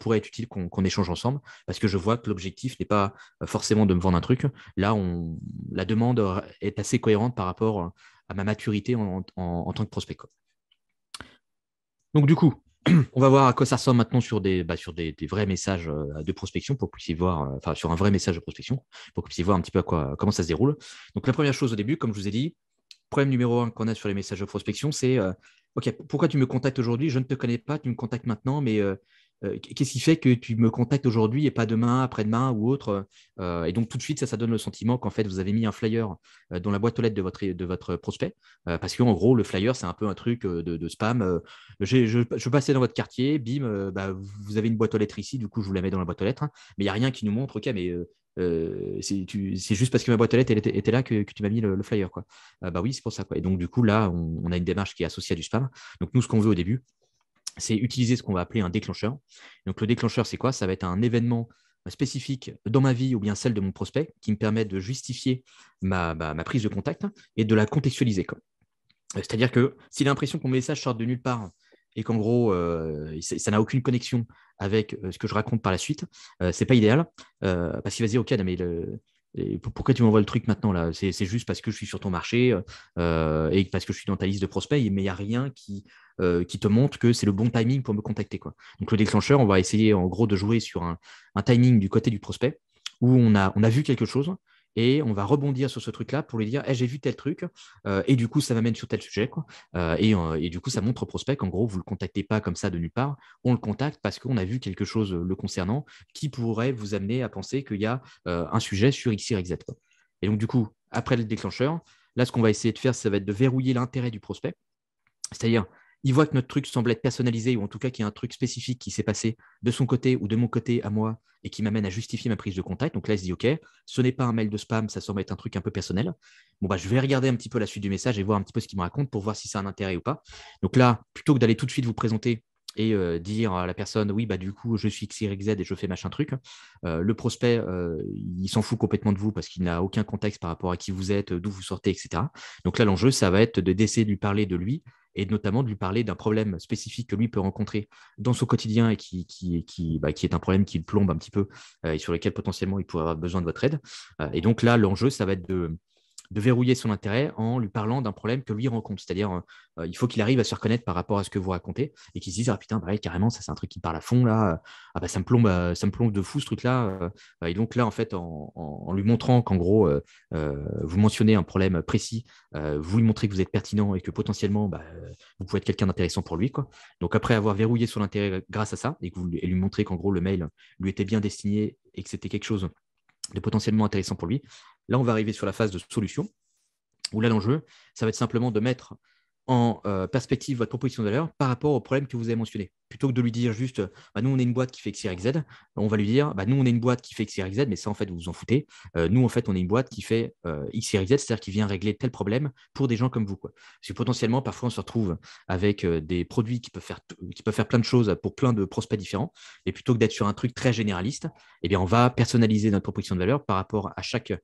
pourrait être utile qu'on échange ensemble parce que je vois que l'objectif n'est pas euh, forcément de me vendre un truc. Là, on, la demande est assez cohérente par rapport à ma maturité en, tant que prospect. Donc, du coup, on va voir à quoi ça ressemble maintenant sur des, bah, sur des, vrais messages euh, de prospection pour que vous puissiez voir, enfin, sur un vrai message de prospection pour que voir un petit peu comment ça se déroule. Donc, la première chose au début, comme je vous ai dit, problème numéro un qu'on a sur les messages de prospection, c'est OK, pourquoi tu me contactes aujourd'hui Je ne te connais pas, tu me contactes maintenant, mais euh, euh, qu'est-ce qui fait que tu me contactes aujourd'hui et pas demain, après-demain ou autre euh, Et donc tout de suite, ça, ça donne le sentiment qu'en fait, vous avez mis un flyer dans la boîte aux lettres de votre, de votre prospect, parce qu'en gros, le flyer, c'est un peu un truc de, spam. Je, passais dans votre quartier, bim, bah, vous avez une boîte aux lettres ici, du coup, je vous la mets dans la boîte aux lettres, hein, mais il n'y a rien qui nous montre, OK, mais c'est juste parce que ma boîte à lettres était, là que, tu m'as mis le, flyer. Quoi. Ah bah oui, c'est pour ça. Quoi. Et donc, du coup, là, on, a une démarche qui est associée à du spam. Donc, nous, ce qu'on veut au début, c'est utiliser ce qu'on va appeler un déclencheur. Donc, le déclencheur, c'est quoi Ça va être un événement spécifique dans ma vie ou bien celle de mon prospect qui me permet de justifier ma, bah, prise de contact et de la contextualiser. C'est-à-dire que si l'impression que mon message sort de nulle part, et qu'en gros, euh, ça n'a aucune connexion avec euh, ce que je raconte par la suite, euh, c'est pas idéal. parce qu'il va se dire, ok, mais pourquoi tu m'envoies le truc maintenant là c'est, juste parce que je suis sur ton marché et parce que je suis dans ta liste de prospects, mais il n'y a rien qui, te montre que c'est le bon timing pour me contacter. Donc le déclencheur, on va essayer en gros de jouer sur un, timing du côté du prospect où on a vu quelque chose, et on va rebondir sur ce truc-là pour lui dire eh, j'ai vu tel truc, euh, et du coup, ça m'amène sur tel sujet. Euh, euh, et, du coup, ça montre au prospect qu'en gros, vous ne le contactez pas comme ça de nulle part, on le contacte parce qu'on a vu quelque chose le concernant qui pourrait vous amener à penser qu'il y a un sujet sur X, Y, Z. Et donc, du coup, après le déclencheur, là, ce qu'on va essayer de faire, ça va être de verrouiller l'intérêt du prospect. C'est-à-dire, il voit que notre truc semble être personnalisé ou en tout cas qu'il y a un truc spécifique qui s'est passé de son côté ou de mon côté à moi et qui m'amène à justifier ma prise de contact. Donc là, il se dit OK, ce n'est pas un mail de spam, ça semble être un truc un peu personnel. Bon bah, je vais regarder un petit peu la suite du message et voir un petit peu ce qu'il me raconte pour voir si ça a un intérêt ou pas. Donc là, plutôt que d'aller tout de suite vous présenter et euh, dire à la personne oui bah du coup je suis XYZ et je fais machin truc euh, le prospect euh, il s'en fout complètement de vous parce qu'il n'a aucun contexte par rapport à qui vous êtes d'où vous sortez etc donc là l'enjeu ça va être d'essayer de lui parler de lui et notamment de lui parler d'un problème spécifique que lui peut rencontrer dans son quotidien et qui, qui, qui, bah, qui est un problème qui le plombe un petit peu euh, et sur lequel potentiellement il pourrait avoir besoin de votre aide. Euh, et donc là, l'enjeu, ça va être de, de verrouiller son intérêt en lui parlant d'un problème que lui rencontre. C'est-à-dire, euh, euh, il faut qu'il arrive à se reconnaître par rapport à ce que vous racontez et qu'il se dise, ah putain, bah carrément, ça c'est un truc qui me parle à fond, là, ah, bah, ça, me plombe, euh, ça me plombe de fou ce truc-là. Et donc là, en fait, en, lui montrant qu'en gros, vous mentionnez un problème précis, vous lui montrez que vous êtes pertinent et que potentiellement, bah, vous pouvez être quelqu'un d'intéressant pour lui. Quoi. Donc après avoir verrouillé son intérêt grâce à ça et, que vous, lui montrer qu'en gros, le mail lui était bien destiné et que c'était quelque chose de potentiellement intéressant pour lui. Là, on va arriver sur la phase de solution, où là, l'enjeu, ça va être simplement de mettre en euh, perspective votre proposition de par rapport au problème que vous avez mentionné plutôt que de lui dire juste bah, nous on est une boîte qui fait XYZ, on va lui dire bah, nous on est une boîte qui fait XYZ, mais ça en fait vous vous en foutez. Euh, nous en fait on est une boîte qui fait euh, XYZ, c'est-à-dire qui vient régler tel problème pour des gens comme vous. Quoi. Parce que potentiellement parfois on se retrouve avec euh, des produits qui peuvent, faire qui peuvent faire plein de choses pour plein de prospects différents, et plutôt que d'être sur un truc très généraliste, eh bien on va personnaliser notre proposition de valeur par rapport à chaque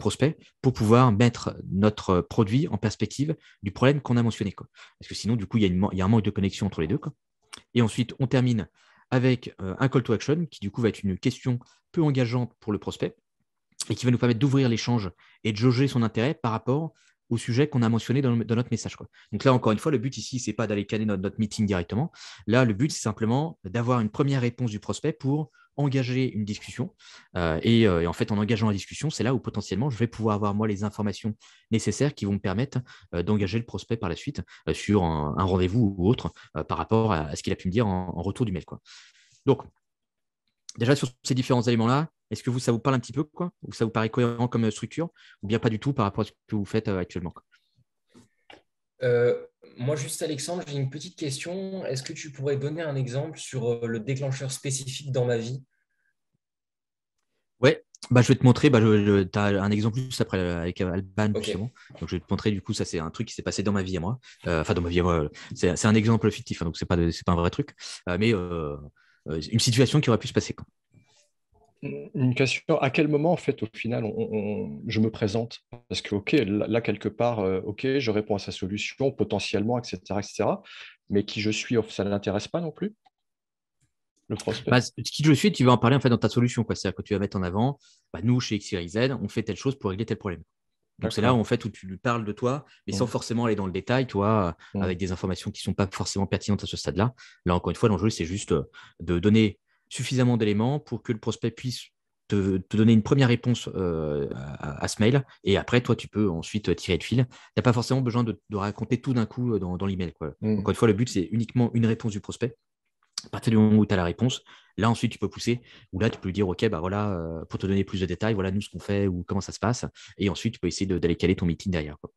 prospect pour pouvoir mettre notre produit en perspective du problème qu'on a mentionné. Quoi. Parce que sinon du coup il y, y, a un manque de connexion entre les deux. Quoi. Et ensuite, on termine avec euh, un call to action qui, du coup, va être une question peu engageante pour le prospect et qui va nous permettre d'ouvrir l'échange et de jauger son intérêt par rapport au sujet qu'on a mentionné dans, notre message. Donc là, encore une fois, le but ici, c'est pas d'aller caner notre, meeting directement. Là, le but, c'est simplement d'avoir une première réponse du prospect pour engager une discussion. Euh, euh, et, en fait, en engageant la discussion, c'est là où potentiellement je vais pouvoir avoir moi les informations nécessaires qui vont me permettre euh, d'engager le prospect par la suite sur un, rendez-vous ou autre par rapport à, ce qu'il a pu me dire en, retour du mail. Quoi. Donc, déjà sur ces différents éléments-là, est-ce que vous, ça vous parle un petit peu quoi Ou ça vous paraît cohérent comme structure Ou bien pas du tout par rapport à ce que vous faites actuellement moi, juste Alexandre, j'ai une petite question. Est-ce que tu pourrais donner un exemple sur euh, le déclencheur spécifique dans ma vie Ouais, bah, je vais te montrer, bah, tu as un exemple juste après euh, avec euh, Alban, justement. Donc, je vais te montrer, du coup, ça, c'est un truc qui s'est passé dans ma vie à moi. enfin, dans ma vie à moi, c'est un exemple fictif, hein, donc c'est pas, pas un vrai truc, mais une situation qui aurait pu se passer. quand une question, à quel moment, en fait, au final, je me présente Parce que, OK, là, quelque part, euh, OK, je réponds à sa solution, potentiellement, etc., etc., mais qui je suis, oh, ça ne l'intéresse pas non plus bah, qui je suis, tu vas en parler, en fait, dans ta solution, quoi. C'est-à-dire que tu vas mettre en avant, bah, nous, chez XYZ, on fait telle chose pour régler tel problème. Donc c'est là où, en fait où tu lui parles de toi, mais sans mmh. forcément aller dans le détail, toi, mmh. avec des informations qui ne sont pas forcément pertinentes à ce stade-là. Là encore une fois, l'enjeu c'est juste euh, de donner suffisamment d'éléments pour que le prospect puisse te, donner une première réponse euh, à, ce mail. Et après, toi, tu peux ensuite tirer le fil. Tu n'as pas forcément besoin de, raconter tout d'un coup euh, dans, l'email. Mm. Encore une fois, le but, c'est uniquement une réponse du prospect. À partir du moment où tu as la réponse, là ensuite tu peux pousser, ou là tu peux lui dire, OK, bah voilà, euh, pour te donner plus de détails, voilà nous ce qu'on fait ou comment ça se passe. Et ensuite, tu peux essayer d'aller caler ton meeting derrière. Quoi.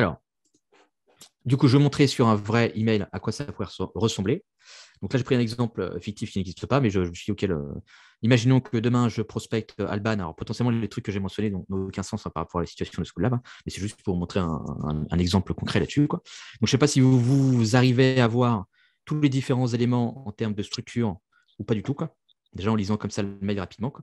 Alors, du coup, je vais montrer sur un vrai email à quoi ça pourrait ressembler. Donc là, j'ai pris un exemple euh, fictif qui n'existe pas, mais je, me suis dit, OK, imaginons que demain, je prospecte Alban. Alors, potentiellement, les trucs que j'ai mentionnés n'ont aucun sens hein, par rapport à la situation de ce là hein, mais c'est juste pour montrer un, exemple concret là-dessus. Donc, je ne sais pas si vous, arrivez à voir tous les différents éléments en termes de structure ou pas du tout, quoi. déjà en lisant comme ça le mail rapidement. Quoi.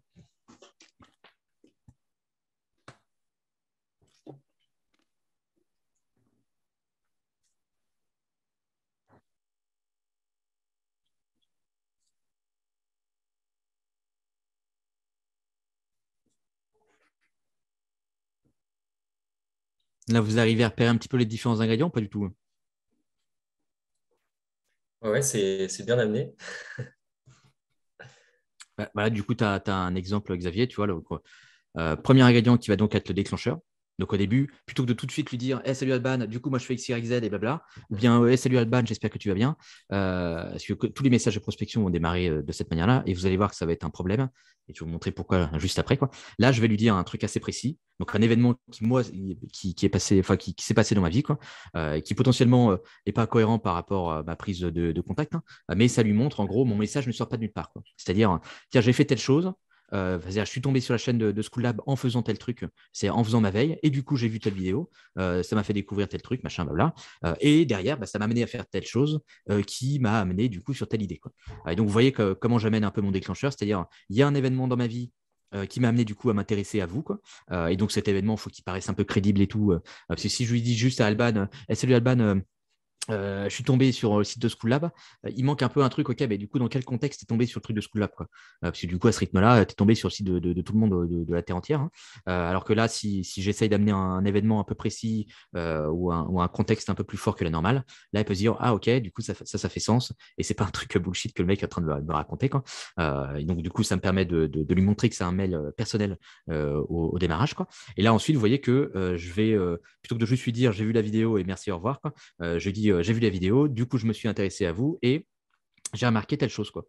Là, vous arrivez à repérer un petit peu les différents ingrédients, pas du tout hein. Oui, c'est bien amené. bah, bah du coup, tu as, un exemple, Xavier, tu vois. Euh, premier ingrédient qui va donc être le déclencheur. Donc au début, plutôt que de tout de suite lui dire hey, salut Alban, du coup moi je fais XYZ et blabla, ou bien hey, salut Alban, j'espère que tu vas bien, euh, parce que tous les messages de prospection vont démarrer euh, de cette manière-là, et vous allez voir que ça va être un problème, et je vais vous montrer pourquoi euh, juste après. Quoi. Là, je vais lui dire un truc assez précis, donc un événement qui moi qui, qui est passé, enfin qui, s'est passé dans ma vie, quoi, qui potentiellement n'est pas cohérent par rapport à ma prise de, contact, hein. mais ça lui montre en gros mon message ne sort pas de nulle part. C'est-à-dire, tiens, j'ai fait telle chose, euh, je suis tombé sur la chaîne de, School Lab en faisant tel truc, c'est en faisant ma veille, et du coup j'ai vu telle vidéo, euh, ça m'a fait découvrir tel truc, machin, blabla. Euh, et derrière, bah, ça m'a amené à faire telle chose qui m'a amené du coup sur telle idée. Et donc vous voyez comment j'amène un peu mon déclencheur, c'est-à-dire il y a un événement dans ma vie qui m'a amené du coup à m'intéresser à vous. et donc cet événement, il faut qu'il paraisse un peu crédible et tout. parce que si je lui dis juste à Alban, eh, salut Alban, euh, je suis tombé sur euh, le site de School Lab. Euh, il manque un peu un truc, ok, mais du coup, dans quel contexte t'es tombé sur le truc de School Lab quoi Parce que du coup, à ce rythme-là, t'es tombé sur le site de, tout le monde de, la Terre entière. Hein. alors que là, si, j'essaye d'amener un, événement un peu précis ou un, ou, un, contexte un peu plus fort que la normale, là, il peut se dire, ah ok, du coup, ça, ça, fait sens. Et c'est pas un truc bullshit que le mec est en train de me, raconter. Quoi. et donc, du coup, ça me permet de, lui montrer que c'est un mail personnel au, démarrage. Quoi. Et là, ensuite, vous voyez que je vais, plutôt que de juste lui dire, j'ai vu la vidéo et merci, au revoir, quoi, je dis, euh, j'ai vu la vidéo, du coup, je me suis intéressé à vous et j'ai remarqué telle chose. Quoi.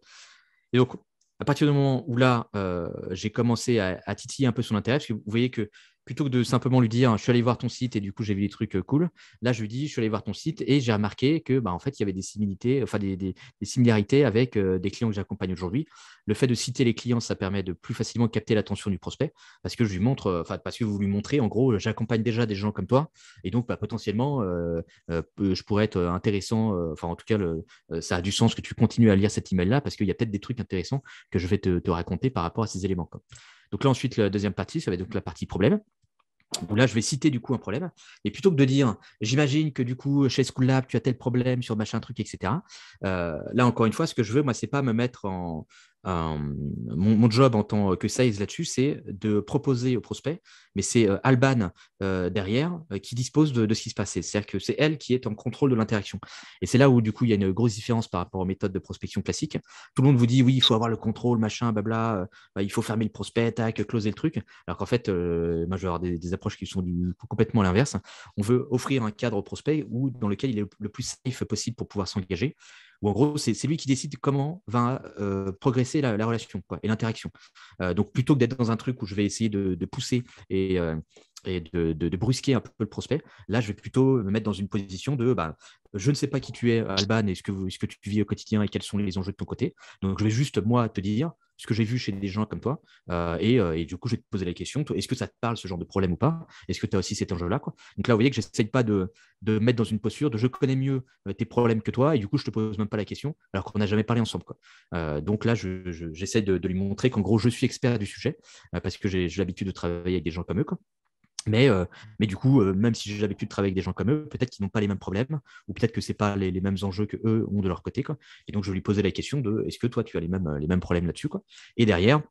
Et donc, à partir du moment où là, euh, j'ai commencé à, à, titiller un peu son intérêt, parce que vous voyez que plutôt que de simplement lui dire je suis allé voir ton site et du coup j'ai vu des trucs euh, cool, là je lui dis je suis allé voir ton site et j'ai remarqué que bah, en fait il y avait des similités, enfin des, similarités avec euh, des clients que j'accompagne aujourd'hui. Le fait de citer les clients, ça permet de plus facilement capter l'attention du prospect parce que je lui montre, euh, enfin parce que vous lui montrez en gros j'accompagne déjà des gens comme toi et donc bah, potentiellement je pourrais être intéressant, enfin en tout cas ça a du sens que tu continues à lire cet email là parce qu'il y a peut-être des trucs intéressants que je vais te, raconter par rapport à ces éléments. Donc là ensuite la deuxième partie, ça va être la partie problème là, je vais citer du coup un problème. Et plutôt que de dire, j'imagine que du coup, chez School Lab, tu as tel problème sur machin truc, etc. Euh, là, encore une fois, ce que je veux, moi, c'est pas me mettre en, mon, job en tant que sales là-dessus, c'est de proposer aux prospects, mais c'est euh, Alban euh, derrière euh, qui dispose de, ce qui se passe. C'est-à-dire que c'est elle qui est en contrôle de l'interaction. Et c'est là où, du coup, il y a une grosse différence par rapport aux méthodes de prospection classiques. Tout le monde vous dit, oui, il faut avoir le contrôle, machin, blabla, bah, il faut fermer le prospect, tac, closer le truc. Alors qu'en fait, moi, je vais avoir des, approches qui sont du, complètement l'inverse. On veut offrir un cadre au prospect où, dans lequel il est le plus safe possible pour pouvoir s'engager où en gros, c'est lui qui décide comment va euh, progresser la, relation et l'interaction. Euh, donc, plutôt que d'être dans un truc où je vais essayer de, de pousser et, euh, et de, brusquer un peu le prospect. Là, je vais plutôt me mettre dans une position de bah, je ne sais pas qui tu es, Alban, et ce que, ce que tu vis au quotidien et quels sont les enjeux de ton côté. Donc, je vais juste, moi, te dire ce que j'ai vu chez des gens comme toi. Euh, euh, et, du coup, je vais te poser la question est-ce que ça te parle ce genre de problème ou pas Est-ce que tu as aussi cet enjeu-là Donc là, vous voyez que j'essaye pas de, me mettre dans une posture de je connais mieux euh, tes problèmes que toi, et du coup, je ne te pose même pas la question, alors qu'on n'a jamais parlé ensemble. donc là, j'essaie de, lui montrer qu'en gros, je suis expert du sujet, parce que j'ai l'habitude de travailler avec des gens comme eux. Mais, euh, mais du coup, euh, même si j'ai l'habitude de travailler avec des gens comme eux, peut-être qu'ils n'ont pas les mêmes problèmes, ou peut-être que ce n'est pas les, mêmes enjeux qu'eux ont de leur côté. Quoi. Et donc, je lui posais la question de est-ce que toi, tu as les mêmes, les mêmes problèmes là-dessus Et derrière,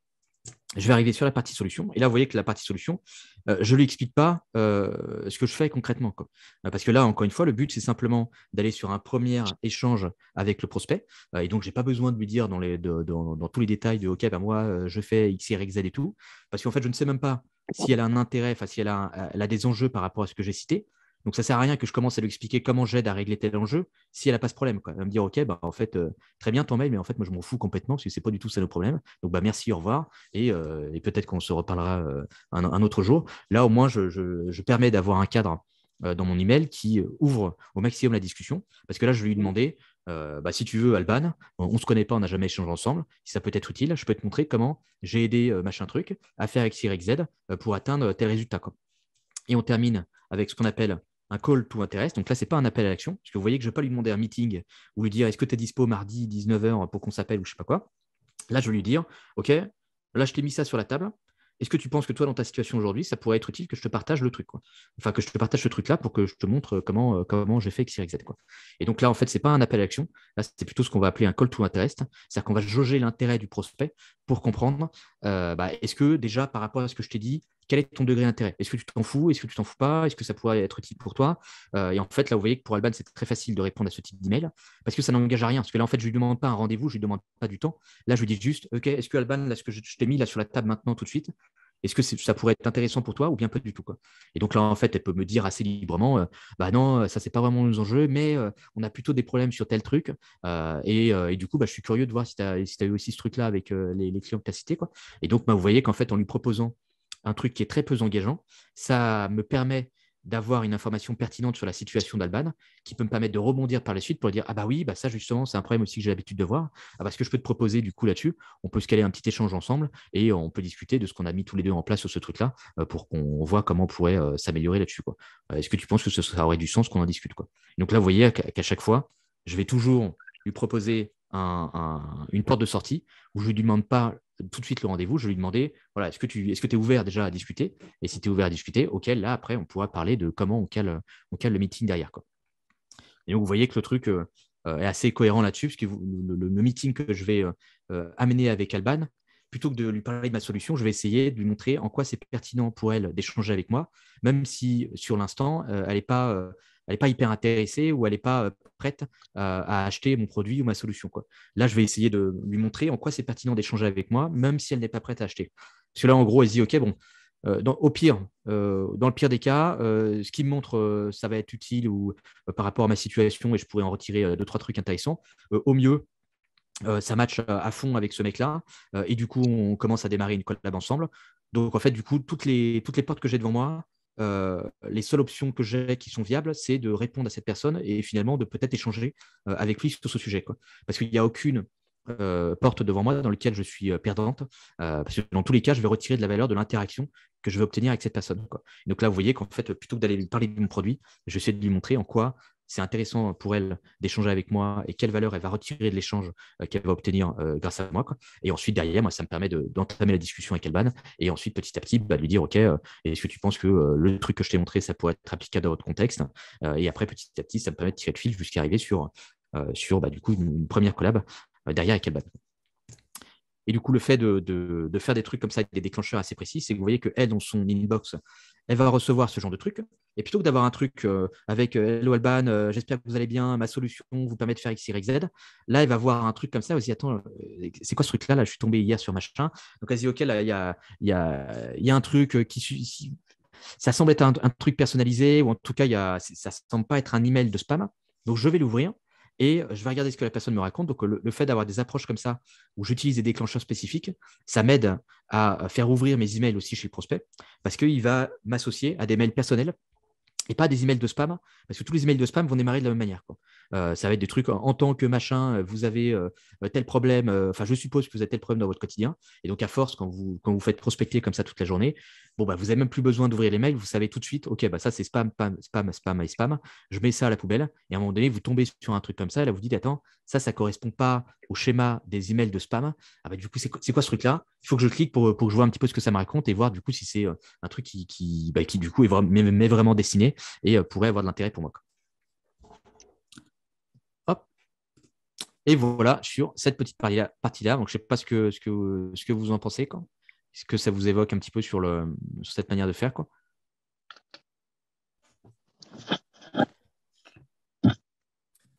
je vais arriver sur la partie solution. Et là, vous voyez que la partie solution, euh, je ne lui explique pas ce que je fais concrètement. Quoi. Parce que là, encore une fois, le but, c'est simplement d'aller sur un premier échange avec le prospect. et donc, je n'ai pas besoin de lui dire dans, les, dans, tous les détails de OK, ben moi, je fais X, Y, Z et tout. Parce qu'en fait, je ne sais même pas si elle a un intérêt, si euh, elle a, des enjeux par rapport à ce que j'ai cité. Donc ça sert à rien que je commence à lui expliquer comment j'aide à régler tel enjeu si elle n'a pas ce problème. Quoi. Elle va me dire ok bah en fait euh, très bien ton mail mais en fait moi je m'en fous complètement parce que n'est pas du tout ça le problème. Donc bah merci au revoir et, euh, peut-être qu'on se reparlera un, autre jour. Là au moins je, je permets d'avoir un cadre dans mon email qui ouvre au maximum la discussion parce que là je vais lui demander euh, bah, si tu veux, Alban, on, ne se connaît pas, on n'a jamais échangé ensemble. Si ça peut être utile, je peux te montrer comment j'ai aidé euh, machin truc à faire X, Y, Z euh, pour atteindre tel résultat. Et on termine avec ce qu'on appelle un call to interest. Donc là, ce n'est pas un appel à l'action, parce que vous voyez que je ne vais pas lui demander un meeting ou lui dire est-ce que tu es dispo mardi 19h pour qu'on s'appelle ou je ne sais pas quoi. Là, je vais lui dire, OK, là, je t'ai mis ça sur la table est-ce que tu penses que toi, dans ta situation aujourd'hui, ça pourrait être utile que je te partage le truc, quoi. Enfin, que je te partage ce truc-là pour que je te montre euh, comment, euh, comment j'ai fait X, quoi. Et donc là, en fait, ce n'est pas un appel à l'action. Là, c'est plutôt ce qu'on va appeler un call to interest. C'est-à-dire qu'on va jauger l'intérêt du prospect pour comprendre, euh, bah, est-ce que déjà, par rapport à ce que je t'ai dit, quel est ton degré d'intérêt Est-ce que tu t'en fous Est-ce que tu t'en fous pas Est-ce que ça pourrait être utile pour toi euh, Et en fait, là, vous voyez que pour Alban, c'est très facile de répondre à ce type d'email parce que ça n'engage à rien. Parce que là, en fait, je lui demande pas un rendez-vous, je lui demande pas du temps. Là, je lui dis juste, OK, est-ce que Alban, ce que je, t'ai mis là sur la table maintenant tout de suite, est-ce que ça pourrait être intéressant pour toi ou bien pas du tout quoi. Et donc là, en fait, elle peut me dire assez librement, euh, bah non, euh, ça c'est pas vraiment nos enjeux, mais on a plutôt des problèmes sur tel truc. et, du coup, bah, je suis curieux de voir si tu as, eu aussi ce truc-là avec les, les, clients que tu as cités. Quoi. Et donc, bah, vous voyez qu'en fait, en lui proposant un truc qui est très peu engageant. Ça me permet d'avoir une information pertinente sur la situation d'Alban qui peut me permettre de rebondir par la suite pour dire ah bah oui bah ça justement c'est un problème aussi que j'ai l'habitude de voir ah parce bah que je peux te proposer du coup là-dessus on peut se caler un petit échange ensemble et euh, on peut discuter de ce qu'on a mis tous les deux en place sur ce truc là euh, pour qu'on voit comment on pourrait euh, s'améliorer là-dessus est-ce que tu penses que ça aurait du sens qu'on en discute quoi donc là vous voyez qu'à chaque fois je vais toujours lui proposer une porte de sortie où je ne lui demande pas tout de suite le rendez-vous, je lui demandais voilà, est-ce que tu est-ce que es ouvert déjà à discuter Et si tu es ouvert à discuter, ok, là, après, on pourra parler de comment on cale, le meeting derrière. Quoi. Et donc, vous voyez que le truc euh, euh, est assez cohérent là-dessus, parce que le, meeting que je vais euh, amener avec Alban, plutôt que de lui parler de ma solution, je vais essayer de lui montrer en quoi c'est pertinent pour elle d'échanger avec moi, même si sur l'instant, elle n'est pas elle n'est pas hyper intéressée ou elle n'est pas euh, prête euh, à acheter mon produit ou ma solution. Quoi. Là, je vais essayer de lui montrer en quoi c'est pertinent d'échanger avec moi, même si elle n'est pas prête à acheter. Parce que là, en gros, elle se dit, OK, bon, euh, dans, au pire, dans le pire des cas, ce qui me montre, ça va être utile ou par rapport à ma situation et je pourrais en retirer deux, trois trucs intéressants. au mieux, ça match à fond avec ce mec-là et du coup, on commence à démarrer une collab ensemble. Donc, en fait, du coup, toutes les, toutes les portes que j'ai devant moi, euh, les seules options que j'ai qui sont viables, c'est de répondre à cette personne et finalement de peut-être échanger euh, avec lui sur ce sujet. Parce qu'il n'y a aucune euh, porte devant moi dans laquelle je suis perdante, parce que dans tous les cas, je vais retirer de la valeur de l'interaction que je vais obtenir avec cette personne. Quoi. Donc là, vous voyez qu'en fait, plutôt que d'aller lui parler de mon produit, je de lui montrer en quoi c'est intéressant pour elle d'échanger avec moi et quelle valeur elle va retirer de l'échange euh, qu'elle va obtenir euh, grâce à moi. Et ensuite, derrière, moi, ça me permet d'entamer la discussion avec Elban et ensuite, petit à petit, bah, lui dire, OK, euh, est-ce que tu penses que le truc que je t'ai montré, ça pourrait être applicable dans votre contexte Et après, petit à petit, ça me permet de tirer le fil jusqu'à arriver sur, sur bah, du coup, une, première collab derrière avec Elban. Et du coup, le fait de, faire des trucs comme ça avec des déclencheurs assez précis, c'est que vous voyez qu'elle, dans son inbox, elle va recevoir ce genre de truc. Et plutôt que d'avoir un truc euh, avec euh, Hello Alban, euh, j'espère que vous allez bien, ma solution vous permet de faire X, Y, Z, là, elle va voir un truc comme ça aussi. Attends, c'est quoi ce truc-là Là, je suis tombé hier sur machin. Donc, elle se dit, OK, là, il y a, un truc qui. Ça semble être un, truc personnalisé, ou en tout cas, y a, ça ne semble pas être un email de spam. Donc, je vais l'ouvrir et euh, je vais regarder ce que la personne me raconte. Donc, le, fait d'avoir des approches comme ça, où j'utilise des déclencheurs spécifiques, ça m'aide à euh, faire ouvrir mes emails aussi chez le prospect, parce qu'il va m'associer à des mails personnels et pas des emails de spam, parce que tous les emails de spam vont démarrer de la même manière. Euh, ça va être des trucs en, tant que machin, euh, vous avez euh, tel problème, enfin je suppose que vous avez tel problème dans votre quotidien. Et donc à force, quand vous, quand vous faites prospecter comme ça toute la journée, bon, bah, vous n'avez même plus besoin d'ouvrir les mails, vous savez tout de suite, ok, bah, ça c'est spam, spam, spam, spam spam, je mets ça à la poubelle. Et à un moment donné, vous tombez sur un truc comme ça, et là vous dites, attends, ça, ça ne correspond pas au schéma des emails de spam. Ah bah, du coup, c'est quoi ce truc-là Il faut que je clique pour, pour que je vois un petit peu ce que ça me raconte et voir du coup si c'est un truc qui, qui, bah, du coup, est, vraiment dessiné et pourrait avoir de l'intérêt pour moi. Et voilà, sur cette petite partie-là. Donc, je ne sais pas ce que, ce, que, ce que vous en pensez. Est-ce que ça vous évoque un petit peu sur, le, cette manière de faire quoi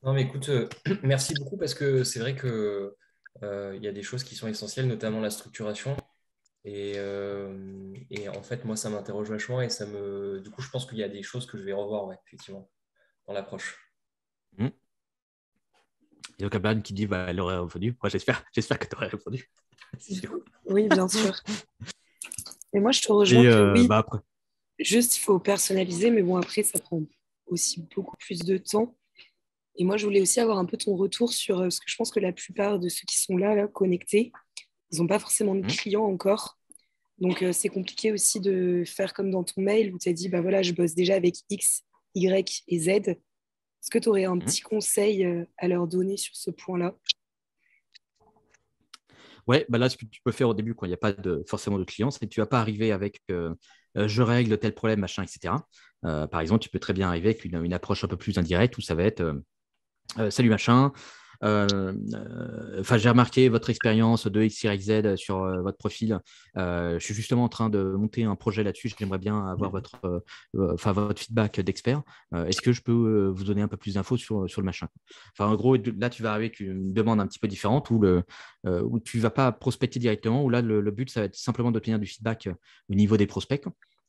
Non, mais écoute, euh, merci beaucoup parce que c'est vrai qu'il euh, y a des choses qui sont essentielles, notamment la structuration. Euh, et, en fait, moi, ça m'interroge vachement et ça me. Du coup, je pense qu'il y a des choses que je vais revoir, effectivement, dans l'approche. Mmh. Il a donc, Cabane qui dit bah, Elle aurait répondu. Moi, j'espère, j'espère que tu aurais répondu. oui, bien sûr. Et moi, je te rejoins. Euh, bah, Juste, il faut personnaliser, mais bon, après, ça prend aussi beaucoup plus de temps. Et moi, je voulais aussi avoir un peu ton retour sur euh, ce que je pense que la plupart de ceux qui sont là, connectés, ils n'ont pas forcément de mhm. clients encore. Donc, euh, c'est compliqué aussi de faire comme dans ton mail où tu as dit, bah voilà, je bosse déjà avec X, Y et Z. Est-ce que tu aurais un mmh. petit conseil euh, à leur donner sur ce point-là Ouais, bah là, ce que tu peux faire au début, quand il n'y a pas forcément de clients, c'est que tu ne vas pas arriver avec euh, euh, je règle tel problème, machin, etc. par exemple, tu peux très bien arriver avec une, approche un peu plus indirecte où ça va être salut machin, euh, euh, enfin, j'ai remarqué votre expérience de XYZ sur euh, votre profil. je suis justement en train de monter un projet là-dessus. J'aimerais bien avoir votre, votre feedback d'expert. Est-ce que je peux vous donner un peu plus d'infos sur, sur le machin Enfin, en gros, là, tu vas arriver avec une demande un petit peu différente où, le, où tu ne vas pas prospecter directement, où là, le, but, ça va être simplement d'obtenir du feedback au niveau des prospects.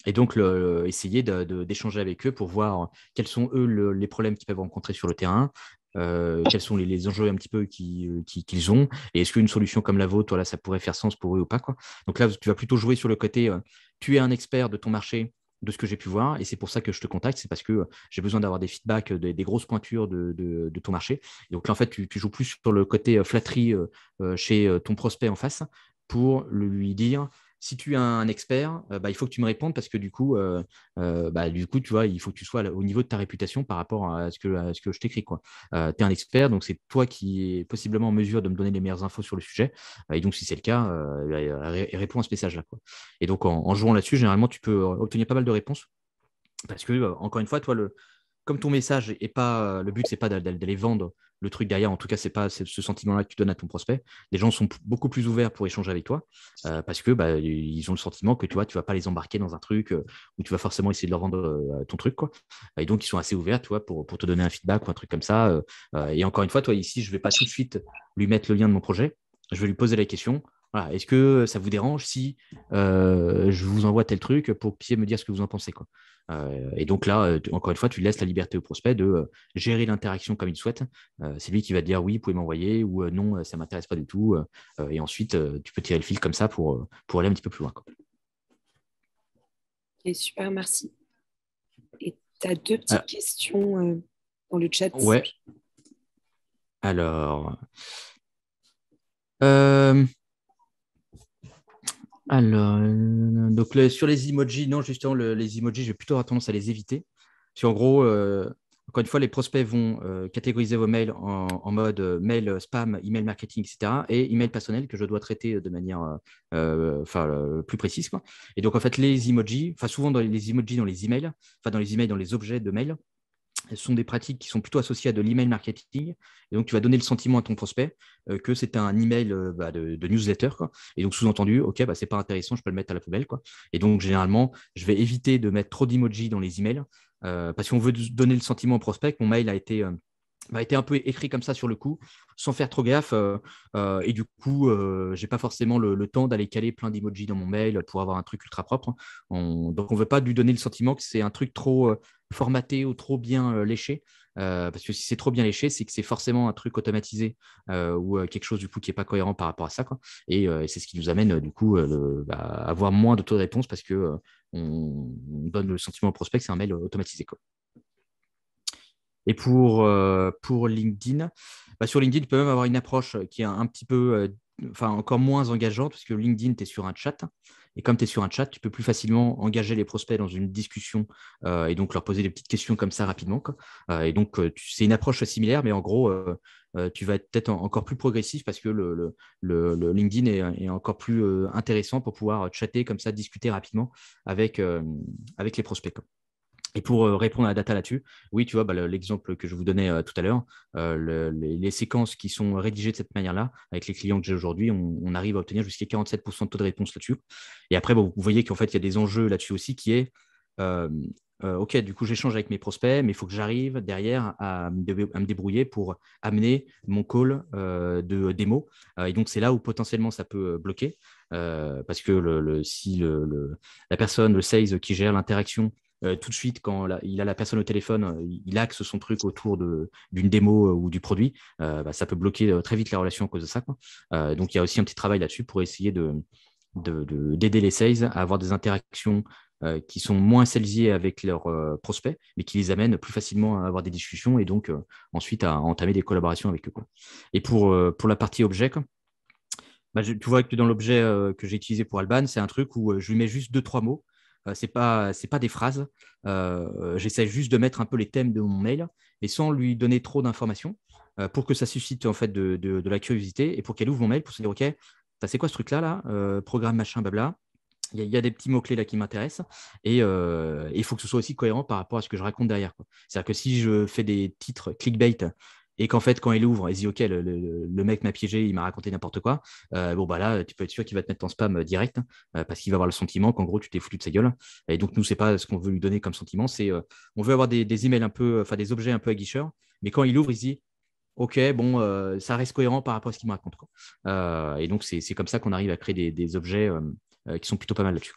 Et donc, essayer d'échanger avec eux pour voir quels sont eux les problèmes qu'ils peuvent rencontrer sur le terrain, euh, quels sont les, enjeux un petit peu euh, qu'ils ont, et est-ce qu'une solution comme la vôtre, ça pourrait faire sens pour eux ou pas. Quoi. Donc là, tu vas plutôt jouer sur le côté, euh, tu es un expert de ton marché, de ce que j'ai pu voir, et c'est pour ça que je te contacte, c'est parce que j'ai besoin d'avoir des feedbacks, des, grosses pointures de, ton marché. donc là, en fait, tu, joues plus sur le côté flatterie chez ton prospect en face pour lui dire si tu es un expert, euh, bah, il faut que tu me répondes parce que du coup, euh, euh, bah, du coup, tu vois, il faut que tu sois au niveau de ta réputation par rapport à ce que, ce que je t'écris. Tu es un expert, donc c'est toi qui est possiblement en mesure de me donner les meilleures infos sur le sujet. Et donc, si c'est le cas, réponds à ce message-là. Et donc, en jouant là-dessus, généralement, tu peux obtenir pas mal de réponses. Parce que, encore une fois, toi, le, comme ton message est pas, euh, le but c'est pas d'aller vendre le truc derrière, en tout cas c'est pas ce sentiment-là que tu donnes à ton prospect. Les gens sont beaucoup plus ouverts pour échanger avec toi euh, parce que bah, ils ont le sentiment que tu vois, tu vas pas les embarquer dans un truc euh, où tu vas forcément essayer de leur vendre ton truc quoi. Et donc ils sont assez ouverts, tu vois, pour, te donner un feedback ou un truc comme ça. et encore une fois, toi ici, je vais pas tout de suite lui mettre le lien de mon projet. Je vais lui poser la question est-ce que euh, ça vous dérange si euh, je vous envoie tel truc pour puissiez me dire ce que vous en pensez quoi. Euh, et donc là, encore une fois, tu laisses la liberté au prospect de gérer l'interaction comme il souhaite. c'est lui qui va dire oui, vous pouvez m'envoyer ou non, ça m'intéresse pas du tout. et ensuite, tu peux tirer le fil comme ça pour, pour aller un petit peu plus loin. Quoi. super, merci. Et tu as deux petites ah. questions dans le chat. Ouais. Alors. Alors, euh, donc sur les emojis, non, justement, les emojis, j'ai plutôt tendance à les éviter. Parce qu'en gros, euh, encore une fois, les prospects vont euh, catégoriser vos mails en, mode mail spam, email marketing, etc. et email personnel que je dois traiter de manière plus précise. Et donc, en fait, les emojis, enfin, souvent dans les, emojis dans les emails, enfin, dans les emails, dans les objets de mails, ce sont des pratiques qui sont plutôt associées à de l'email marketing. Et donc, tu vas donner le sentiment à ton prospect euh, que c'est un email euh, bah, de, newsletter. Et donc, sous-entendu, OK, bah, c'est pas intéressant, je peux le mettre à la poubelle. Quoi. Et donc, généralement, je vais éviter de mettre trop d'emojis dans les emails euh, parce qu'on veut donner le sentiment au prospect que mon mail a été a été un peu écrit comme ça sur le coup, sans faire trop gaffe. Euh, euh, et du coup, euh, je n'ai pas forcément le, temps d'aller caler plein d'emojis dans mon mail pour avoir un truc ultra propre. Hein. donc, on ne veut pas lui donner le sentiment que c'est un truc trop formaté ou trop bien léché. parce que si c'est trop bien léché, c'est que c'est forcément un truc automatisé ou quelque chose du coup qui n'est pas cohérent par rapport à ça. Quoi. Et, c'est ce qui nous amène du coup bah, à avoir moins de taux de réponse parce qu'on on, donne le sentiment au prospect que c'est un mail automatisé. Et pour, euh, LinkedIn, bah, sur LinkedIn, tu peux même avoir une approche euh, qui est un, petit peu, euh, enfin encore moins engageante, parce que LinkedIn, tu es sur un chat. Et comme tu es sur un chat, tu peux plus facilement engager les prospects dans une discussion et donc leur poser des petites questions comme ça rapidement. et donc, c'est une approche similaire, mais en gros, tu vas être peut-être encore plus progressif parce que le, LinkedIn est, encore plus intéressant pour pouvoir chatter comme ça, discuter rapidement avec, les prospects. Et pour euh, répondre à la data là-dessus, oui, tu vois, bah, l'exemple que je vous donnais euh, tout à l'heure, euh, les, séquences qui sont rédigées de cette manière-là, avec les clients que j'ai aujourd'hui, on, arrive à obtenir jusqu'à 47% de taux de réponse là-dessus. Et après, vous voyez qu'en fait, il y a des enjeux là-dessus aussi qui est, OK, du coup, j'échange avec mes prospects, mais il faut que j'arrive derrière à, me débrouiller pour amener mon call de démo. et donc, c'est là où potentiellement ça peut bloquer, parce que si la personne, le sales qui gère l'interaction, euh, tout de suite quand il a la personne au téléphone, euh, il axe son truc autour d'une démo euh, ou du produit, bah, ça peut bloquer très vite la relation à cause de ça. donc il y a aussi un petit travail là-dessus pour essayer de d'aider les sales à avoir des interactions qui sont moins salesiées avec leurs prospects, mais qui les amènent plus facilement à avoir des discussions et donc ensuite à entamer des collaborations avec eux. Et pour, pour la partie objet, bah, tu vois que dans l'objet que j'ai utilisé pour Alban, c'est un truc où je lui mets juste deux, trois mots euh, c'est pas pas des phrases. Euh, j'essaie juste de mettre un peu les thèmes de mon mail et sans lui donner trop d'informations euh, pour que ça suscite en fait de, la curiosité et pour qu'elle ouvre mon mail pour se dire ok c'est quoi ce truc là là programme machin blabla il y, a des petits mots-clés là qui m'intéressent et il faut que ce soit aussi cohérent par rapport à ce que je raconte derrière. C'est-à-dire que si je fais des titres clickbait et qu'en fait, quand il ouvre, il dit Ok, le, mec m'a piégé, il m'a raconté n'importe quoi. Euh, bon, bah là, tu peux être sûr qu'il va te mettre en spam euh, direct hein, euh, parce qu'il va avoir le sentiment qu'en gros, tu t'es foutu de sa gueule. Et donc, nous, ce n'est pas ce qu'on veut lui donner comme sentiment. C'est on veut avoir des, emails un peu, enfin des objets un peu aguicheurs, mais quand il ouvre, il dit ok, bon, ça reste cohérent par rapport à ce qu'il me raconte. et donc, c'est comme ça qu'on arrive à créer des, objets qui sont plutôt pas mal là-dessus.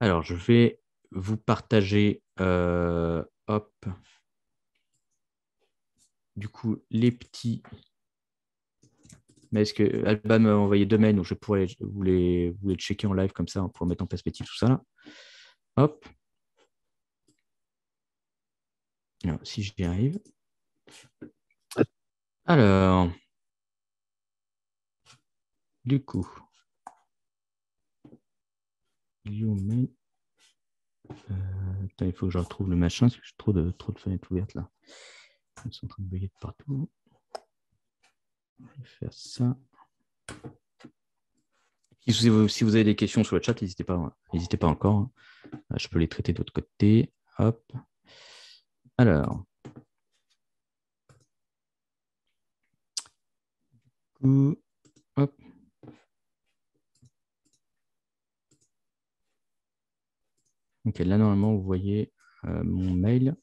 Alors, je vais vous partager. hop du coup les petits. Mais est-ce que Alba m'a envoyé deux mails où je pourrais vous les, checker en live comme ça, pour mettre en perspective tout ça là. Hop. si j'y arrive. Alors, du coup, euh, il faut que je retrouve le machin, parce que j'ai trop de, trop de fenêtres ouvertes là. Ils sont en train de bugger de partout. Je vais faire ça. Si vous, avez des questions sur le chat, n'hésitez pas, n'hésitez pas encore. Hein. Euh, je peux les traiter de l'autre côté. Hop. Alors. Hop. Ok, là normalement vous voyez euh, mon mail.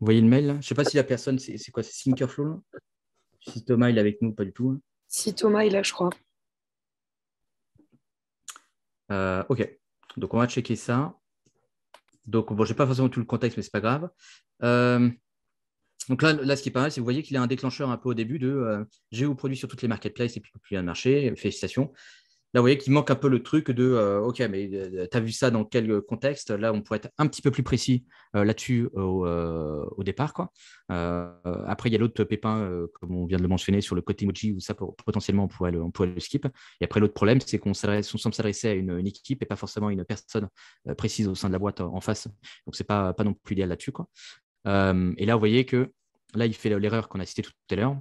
Vous voyez le mail Je ne sais pas si la personne, c'est quoi C'est Sinkerflow Si Thomas il est avec nous, pas du tout. Hein si Thomas est là, je crois. Euh, ok. Donc on va checker ça. Donc bon, je n'ai pas forcément tout le contexte, mais ce n'est pas grave. Euh, donc là, là, ce qui est pas mal, c'est que vous voyez qu'il a un déclencheur un peu au début de euh, j'ai eu produit sur toutes les marketplaces et puis plus rien de marché, félicitations. Là, vous voyez qu'il manque un peu le truc de euh, OK, mais euh, tu as vu ça dans quel contexte Là, on pourrait être un petit peu plus précis euh, là-dessus au, départ. Quoi. après, il y a l'autre pépin, comme on vient de le mentionner, sur le côté emoji, où ça, potentiellement, on pourrait, le, on le, skip. Et après, l'autre problème, c'est qu'on semble s'adresser à une, équipe et pas forcément à une personne précise au sein de la boîte en face. Donc, ce n'est pas, pas non plus idéal là-dessus. Quoi. et là, vous voyez que là, il fait l'erreur qu'on a citée tout à l'heure.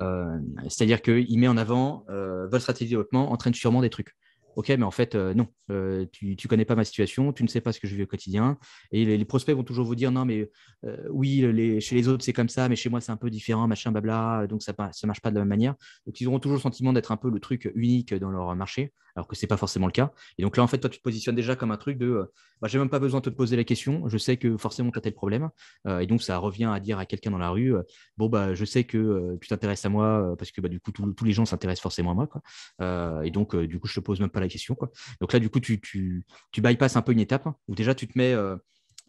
Euh, c'est-à-dire qu'il met en avant euh, votre stratégie de développement, entraîne sûrement des trucs. OK, mais en fait, euh, non, euh, tu ne connais pas ma situation, tu ne sais pas ce que je vis au quotidien. Et les, prospects vont toujours vous dire, non, mais euh, oui, les, chez les autres, c'est comme ça, mais chez moi, c'est un peu différent, machin, blabla, donc ça ne marche pas de la même manière. Donc, ils auront toujours le sentiment d'être un peu le truc unique dans leur marché, alors que ce n'est pas forcément le cas. Et donc là, en fait, toi, tu te positionnes déjà comme un truc de, bah, j'ai même pas besoin de te poser la question, je sais que forcément, tu as tel problème. et donc, ça revient à dire à quelqu'un dans la rue, bon, bah, je sais que tu t'intéresses à moi, parce que bah, du coup, tous les gens s'intéressent forcément à moi. et donc, du coup, je te pose même pas la question. Quoi. Donc là, du coup, tu, tu, tu bypasses un peu une étape ou hein, où déjà tu te mets euh,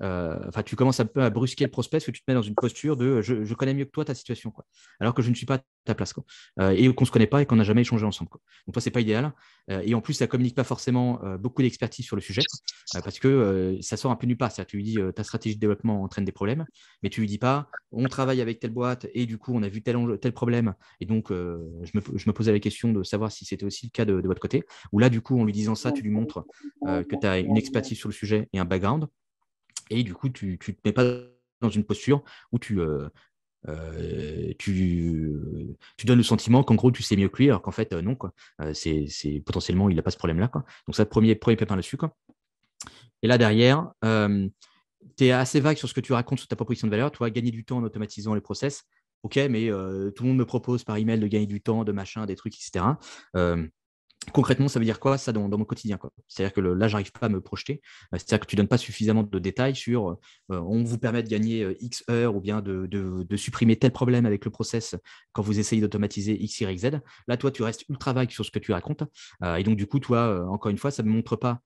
euh, enfin, tu commences un peu à brusquer le prospect parce que tu te mets dans une posture de euh, je, connais mieux que toi ta situation, alors que je ne suis pas à ta place, euh, et qu'on se connaît pas et qu'on n'a jamais échangé ensemble, Donc toi, c'est pas idéal. et en plus, ça communique pas forcément beaucoup d'expertise sur le sujet parce que ça sort un peu nulle part. Ça, tu lui dis ta stratégie de développement entraîne des problèmes, mais tu lui dis pas on travaille avec telle boîte et du coup on a vu tel tel problème et donc je, me, posais la question de savoir si c'était aussi le cas de, votre côté. Ou là du coup en lui disant ça tu lui montres que tu as une expertise sur le sujet et un background et du coup, tu ne te mets pas dans une posture où tu, euh, euh, tu, tu, donnes le sentiment qu'en gros, tu sais mieux que lui, alors qu'en fait, euh, non. Quoi. c'est, potentiellement, il n'a pas ce problème-là. Donc, ça, premier, premier pépin là-dessus. Et là, derrière, tu es assez vague sur ce que tu racontes sur ta proposition de valeur. Tu vois, gagner du temps en automatisant les process. OK, mais tout le monde me propose par email de gagner du temps, de machin, des trucs, etc concrètement, ça veut dire quoi ça dans, mon quotidien C'est-à-dire que là, là, j'arrive pas à me projeter. Euh, c'est-à-dire que tu donnes pas suffisamment de détails sur euh, euh, on vous permet de gagner X heures ou bien de, supprimer tel problème avec le process quand vous essayez d'automatiser X, Y, Z. Là, toi, tu restes ultra vague sur ce que tu racontes. et donc, du coup, toi, encore une fois, ça ne montre pas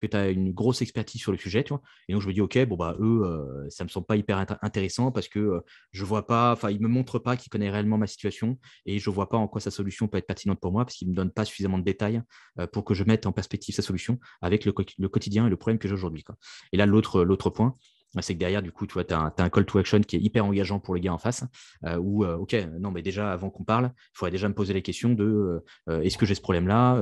que tu as une grosse expertise sur le sujet, tu vois. Et donc je me dis, ok, bon bah eux, ça euh, ça me semble pas hyper intéressant parce que euh, je vois pas, enfin ils me montrent pas qu'ils connaissent réellement ma situation et je ne vois pas en quoi sa solution peut être pertinente pour moi parce qu'ils ne me donnent pas suffisamment de détails euh, pour que je mette en perspective sa solution avec le, quotidien et le problème que j'ai aujourd'hui. Et là l'autre l'autre point, bah, c'est que derrière, du coup, tu vois, as un, call to action qui est hyper engageant pour les gars en face, euh, ou euh, OK, non, mais déjà, avant qu'on parle, il faudrait déjà me poser les questions de euh, est-ce que j'ai ce problème-là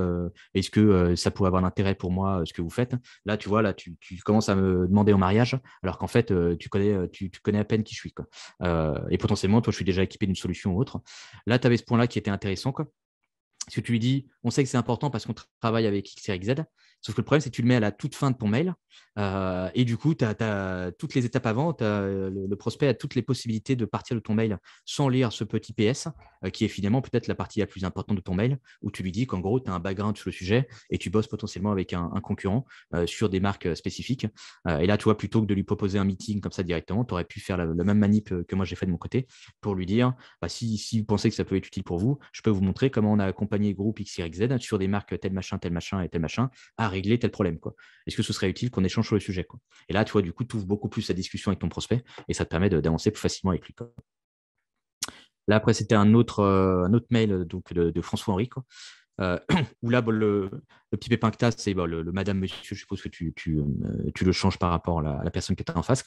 Est-ce que ça pourrait avoir intérêt pour moi ce que vous faites Là, tu vois, là, tu, commences à me demander en mariage, alors qu'en fait, tu, connais, tu, connais à peine qui je suis. et potentiellement, toi, je suis déjà équipé d'une solution ou autre. Là, tu avais ce point-là qui était intéressant. Quoi. Parce que tu lui dis, on sait que c'est important parce qu'on travaille avec X, Sauf que le problème, c'est que tu le mets à la toute fin de ton mail. Euh, et du coup, tu as, toutes les étapes avant. Euh, le, prospect a toutes les possibilités de partir de ton mail sans lire ce petit PS, euh, qui est finalement peut-être la partie la plus importante de ton mail, où tu lui dis qu'en gros, tu as un background sur le sujet et tu bosses potentiellement avec un, concurrent sur des marques spécifiques. et là, toi plutôt que de lui proposer un meeting comme ça directement, tu aurais pu faire la, même manip que moi j'ai fait de mon côté pour lui dire bah, si, si vous pensez que ça peut être utile pour vous, je peux vous montrer comment on a accompagné groupe XYZ hein, sur des marques tel machin, tel machin et tel machin à régler tel problème. quoi. Est-ce que ce serait utile qu'on échange sur le sujet quoi Et là, tu vois, du coup, tu ouvres beaucoup plus la discussion avec ton prospect et ça te permet d'avancer plus facilement avec lui. Là, après, c'était un autre, euh, un autre mail donc, de, François-Henri. Euh, où là, le, petit pépin que tu as, c'est le, madame, monsieur, je suppose que tu, tu, euh, le changes par rapport à la, personne qui est en face.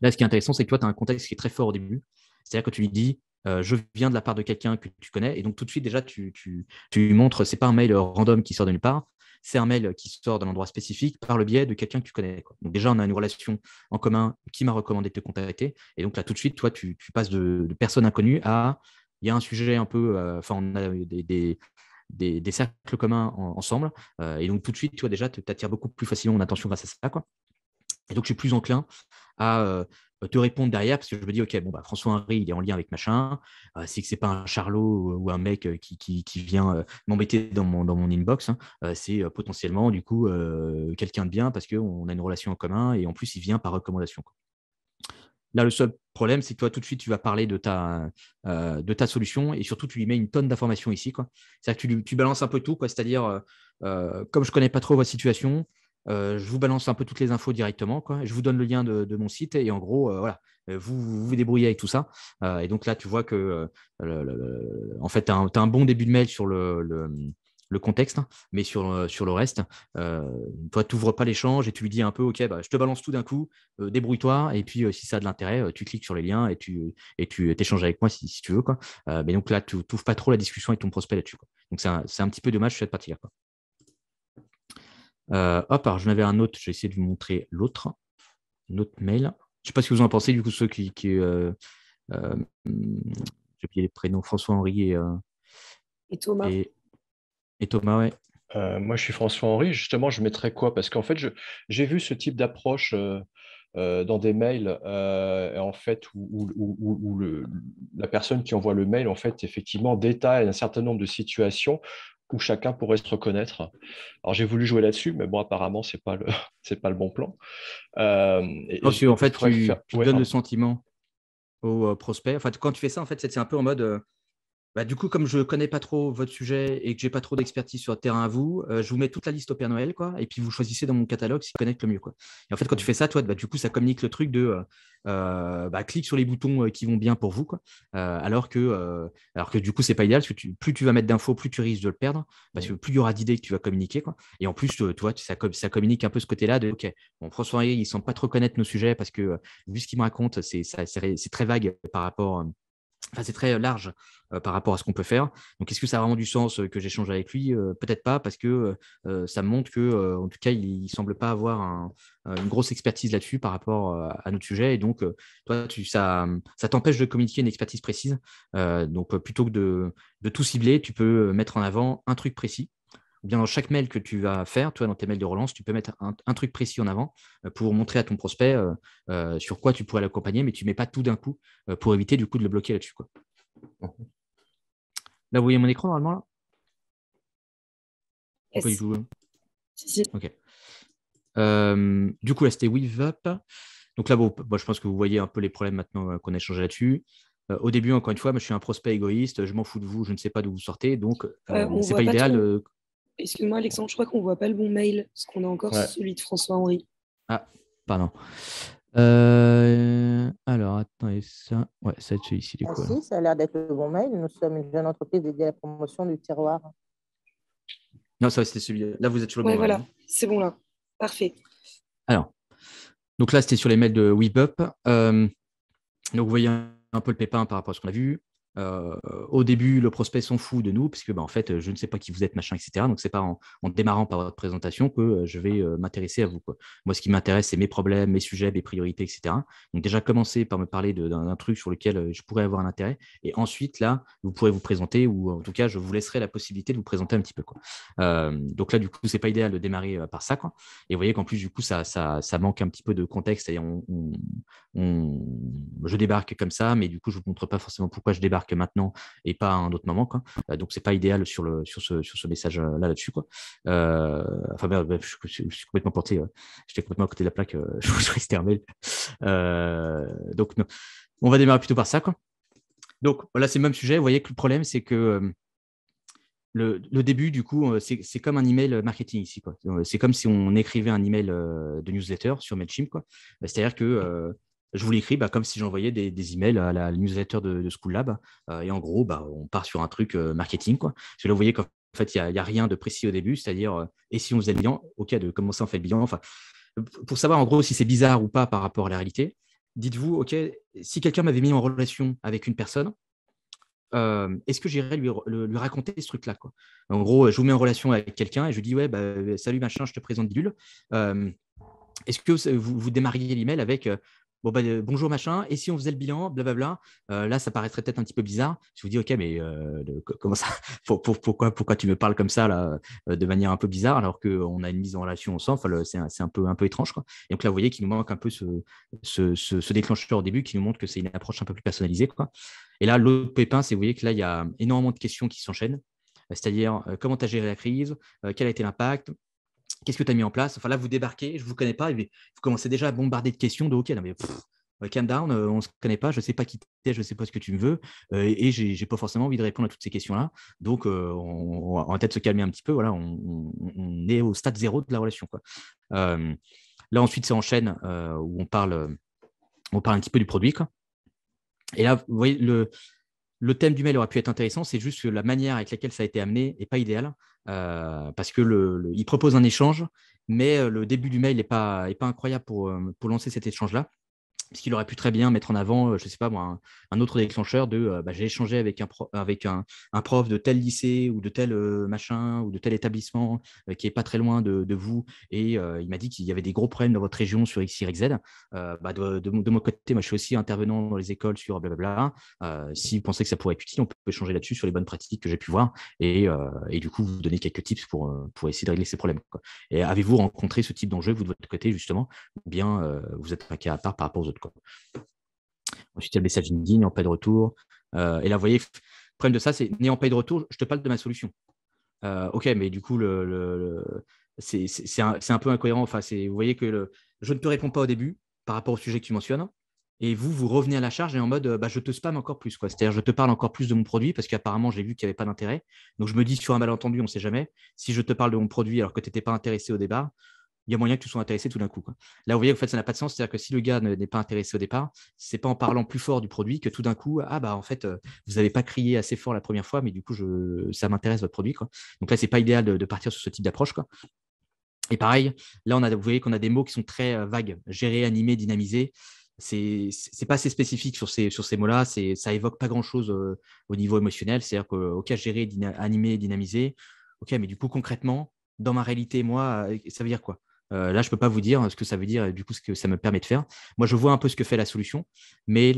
Là, ce qui est intéressant, c'est que toi, tu as un contexte qui est très fort au début. C'est-à-dire que tu lui dis, euh, je viens de la part de quelqu'un que tu connais. Et donc, tout de suite, déjà, tu, tu, tu montres, c'est pas un mail random qui sort de nulle part, c'est un mail qui sort d'un endroit spécifique par le biais de quelqu'un que tu connais. Donc, déjà, on a une relation en commun qui m'a recommandé de te contacter. Et donc, là, tout de suite, toi, tu, passes de, personne inconnue à il y a un sujet un peu. Euh, enfin, on a des, des cercles communs ensemble. Euh, et donc, tout de suite, tu déjà, tu attires beaucoup plus facilement mon attention grâce à ça. Quoi. Et donc, je suis plus enclin à euh, te répondre derrière parce que je me dis ok bon bah François François-Henri, il est en lien avec machin c'est euh, que c'est pas un charlot ou, un mec euh, qui, qui, vient m'embêter dans mon, dans mon inbox hein, c'est potentiellement du coup quelqu'un de bien parce qu'on a une relation en commun et en plus il vient par recommandation là le seul problème c'est que toi tout de suite tu vas parler de ta de ta solution et surtout tu lui mets une tonne d'informations ici quoi c'est à dire que tu, tu, balances un peu tout quoi c'est à dire comme je connais pas trop votre situation euh, je vous balance un peu toutes les infos directement. Quoi. Je vous donne le lien de, mon site et en gros, euh, voilà, euh, vous, vous, débrouillez avec tout ça. et donc là, tu vois que, en fait, tu as, un bon début de mail sur le, contexte, hein, mais sur, sur le reste, toi, tu n'ouvres pas l'échange et tu lui dis un peu, OK, bah, je te balance tout d'un coup, débrouille-toi. Et puis, si ça a de l'intérêt, tu cliques sur les liens et tu et tu échanges avec moi si, tu veux. Quoi. mais donc là, tu n'ouvres pas trop la discussion avec ton prospect là-dessus. Donc c'est un, petit peu dommage cette partir là euh, j'en avais un autre, je vais essayer de vous montrer l'autre, notre mail. Je ne sais pas ce que vous en pensez, du coup, ceux qui. Euh, euh, j'ai oublié les prénoms, François-Henri et, euh, Thomas. Et, Thomas, ouais. moi, je suis François-Henri. Justement, je mettrais quoi Parce qu'en fait, j'ai vu ce type d'approche dans des mails en fait où, la personne qui envoie le mail en fait effectivement détaille un certain nombre de situations où chacun pourrait se reconnaître. Alors j'ai voulu jouer là-dessus, mais bon, apparemment, c'est pas le c'est pas le bon plan. Euh, en fait, tu, donnes le sentiment au euh, prospect. fait, quand tu fais ça, en fait, c'est un peu en mode euh, bah, du coup, comme je ne connais pas trop votre sujet et que j'ai pas trop d'expertise sur le terrain à vous, euh, je vous mets toute la liste au Père Noël, quoi, et puis vous choisissez dans mon catalogue s'il connecte le mieux. Quoi. Et en fait, quand tu fais ça, toi, bah, du coup, ça communique le truc de euh, euh, bah, clique sur les boutons qui vont bien pour vous, quoi. alors, que, alors que du coup, c'est pas idéal, parce que plus tu vas mettre d'infos, plus tu risques de le perdre, parce que plus il y aura d'idées que tu vas communiquer. Quoi. Et en plus, toi, ça, ça communique un peu ce côté-là de OK, bon, François, ils ne semble pas trop connaître nos sujets, parce que vu ce qu'ils me racontent, c'est très vague par rapport Enfin, c'est très euh, large euh, par rapport à ce qu'on peut faire. Donc, est-ce que ça a vraiment du sens euh, que j'échange avec lui Peut-être pas, parce que ça montre que, en tout cas, il, ne semble pas avoir une grosse expertise là-dessus par rapport à notre sujet. Et donc, toi, ça, t'empêche de communiquer une expertise précise. donc, plutôt que de, tout cibler, tu peux mettre en avant un truc précis eh dans chaque mail que tu vas faire, toi, dans tes mails de relance, tu peux mettre un, truc précis en avant euh, pour montrer à ton prospect euh, euh, sur quoi tu pourrais l'accompagner, mais tu ne mets pas tout d'un coup pour éviter du coup de le bloquer là-dessus. Quoi. Là, vous voyez mon écran normalement là du hein du coup, là, c'était WeaveUp. Donc là, bon, je pense que vous voyez un peu les problèmes maintenant qu'on a échangé là-dessus. au début, encore une fois, je suis un prospect égoïste, je m'en fous de vous, je ne sais pas d'où vous sortez, donc ce n'est pas, idéal. Excuse-moi, Alexandre, je crois qu'on ne voit pas le bon mail, parce qu'on a encore celui de François-Henri. Ah, pardon. Euh, alors, attends, et ça, ouais, ça va être celui-ci ça a l'air d'être le bon mail. Nous sommes une jeune entreprise dédiée à la promotion du tiroir. Non, ça c'était celui -là. là. vous êtes sur le bon voilà. mail. Voilà, hein. c'est bon là. Parfait. Alors, donc là, c'était sur les mails de WeBup. Euh, donc, vous voyez un peu le pépin par rapport à ce qu'on a vu au début, le prospect s'en fout de nous, puisque, bah, en fait, je ne sais pas qui vous êtes, machin, etc. Donc, c'est pas en, démarrant par votre présentation que je vais m'intéresser à vous. Moi, ce qui m'intéresse, c'est mes problèmes, mes sujets, mes priorités, etc. Donc, déjà, commencez par me parler d'un truc sur lequel je pourrais avoir un intérêt. Et ensuite, là, vous pourrez vous présenter, ou en tout cas, je vous laisserai la possibilité de vous présenter un petit peu. Quoi. donc, là, du coup, c'est pas idéal de démarrer par ça. Quoi. Et vous voyez qu'en plus, du coup, ça, ça, ça, manque un petit peu de contexte je débarque comme ça, mais du coup, je ne vous montre pas forcément pourquoi je débarque maintenant et pas à un autre moment. Quoi. Euh, donc, n'est pas idéal sur, le, sur ce, message-là euh, là-dessus. Euh, enfin, bref, je, suis complètement porté. J'étais complètement à côté de la plaque. je vous resté un donc, on va démarrer plutôt par ça. Quoi. Donc, voilà, c'est le même sujet. Vous voyez que le problème, c'est que. Le, début, du coup, c'est comme un email marketing ici. C'est comme si on écrivait un email de newsletter sur MailChimp. C'est-à-dire que je vous l'écris bah, comme si j'envoyais des, emails à la newsletter de, School Lab. Euh, et en gros, bah, on part sur un truc euh, marketing. Quoi. Je le voyais qu'en fait, il n'y a, rien de précis au début, c'est-à-dire, euh, et si on faisait le bilan, au cas de commencer on fait le bilan, enfin, pour savoir en gros si c'est bizarre ou pas par rapport à la réalité, dites-vous, OK, si quelqu'un m'avait mis en relation avec une personne, est-ce que j'irais lui, lui, raconter ce truc-là En gros, je vous mets en relation avec quelqu'un et je lui dis, ouais, bah, salut machin, je te présente Dilule. est-ce que vous, vous démarriez l'email avec bon bah, euh, bonjour machin, et si on faisait le bilan, blablabla. bla euh, là, ça paraîtrait peut-être un petit peu bizarre. Je vous dis, ok, mais euh, comment ça pour, pourquoi, pourquoi tu me parles comme ça là, de manière un peu bizarre alors qu'on a une mise en relation ensemble C'est un, peu, un peu étrange. Quoi. Et donc là, vous voyez qu'il nous manque un peu ce, déclencheur au début qui nous montre que c'est une approche un peu plus personnalisée. Quoi. Et là, l'autre pépin, c'est vous voyez que là, il y a énormément de questions qui s'enchaînent. C'est-à-dire comment tu as géré la crise, quel a été l'impact, Qu'est-ce que tu as mis en place Enfin là, vous débarquez, je ne vous connais pas, et vous commencez déjà à bombarder de questions de OK, non mais euh, calm down, euh, on ne se connaît pas, je ne sais pas qui t'es, je ne sais pas ce que tu me veux, euh, et je n'ai pas forcément envie de répondre à toutes ces questions-là. Donc, on, tête va peut-être se calmer un petit peu, voilà, on, est au stade zéro de la relation. là, ensuite, c'est enchaîne chaîne où on parle, on parle un petit peu du produit. Et là, vous voyez, le, le thème du mail aurait pu être intéressant, c'est juste que la manière avec laquelle ça a été amené n'est pas idéale, euh, parce qu'il le, propose un échange, mais euh, le début du mail n'est pas, pas incroyable euh, pour lancer cet échange-là ce qu'il aurait pu très bien mettre en avant, euh, je ne sais pas moi, un, autre déclencheur de euh, bah, j'ai échangé avec, un, avec un, prof de tel lycée ou de tel euh, machin ou de tel établissement qui n'est pas très loin de, vous et il m'a dit qu'il y avait des gros problèmes dans votre région sur X, Y, bah, de, mon côté, moi je suis aussi intervenant dans les écoles sur blablabla. si vous pensez que ça pourrait être utile, on peut échanger là-dessus sur les bonnes pratiques que j'ai pu voir et, du coup vous donner quelques tips pour, pour essayer de régler ces problèmes. Et avez-vous rencontré ce type d'enjeu, vous de votre côté justement, ou bien vous êtes un cas à part par rapport aux autres Ensuite, il y a le message indigne en pas de retour. Euh, et là, vous voyez, le problème de ça, c'est en pas de retour, je te parle de ma solution. Euh, ok, mais du coup, c'est un, peu incohérent. Enfin, vous voyez que je ne te réponds pas au début par rapport au sujet que tu mentionnes. Et vous, vous revenez à la charge et en mode, euh, bah, je te spam encore plus. C'est-à-dire, je te parle encore plus de mon produit parce qu'apparemment, j'ai vu qu'il n'y avait pas d'intérêt. Donc, je me dis, sur un malentendu, on ne sait jamais. Si je te parle de mon produit alors que tu n'étais pas intéressé au départ, il y a moyen que tu sois intéressé tout d'un coup. Là, vous voyez, en fait, ça n'a pas de sens. C'est-à-dire que si le gars n'est pas intéressé au départ, c'est pas en parlant plus fort du produit que tout d'un coup, ah bah en fait, euh, vous n'avez pas crié assez fort la première fois, mais du coup, je, ça m'intéresse votre produit. Quoi. Donc là, ce n'est pas idéal de, partir sur ce type d'approche. Quoi. Et pareil, là, on a, vous voyez qu'on a des mots qui sont très euh, vagues gérer, animer, dynamiser c'est c'est pas assez spécifique sur ces sur ces mots-là. C'est ça évoque pas grand-chose euh, au niveau émotionnel. C'est-à-dire que ok gérer, animer, dynamiser. Ok, mais du coup concrètement, dans ma réalité, moi, ça veut dire quoi euh, là, je ne peux pas vous dire ce que ça veut dire et du coup ce que ça me permet de faire. Moi, je vois un peu ce que fait la solution, mais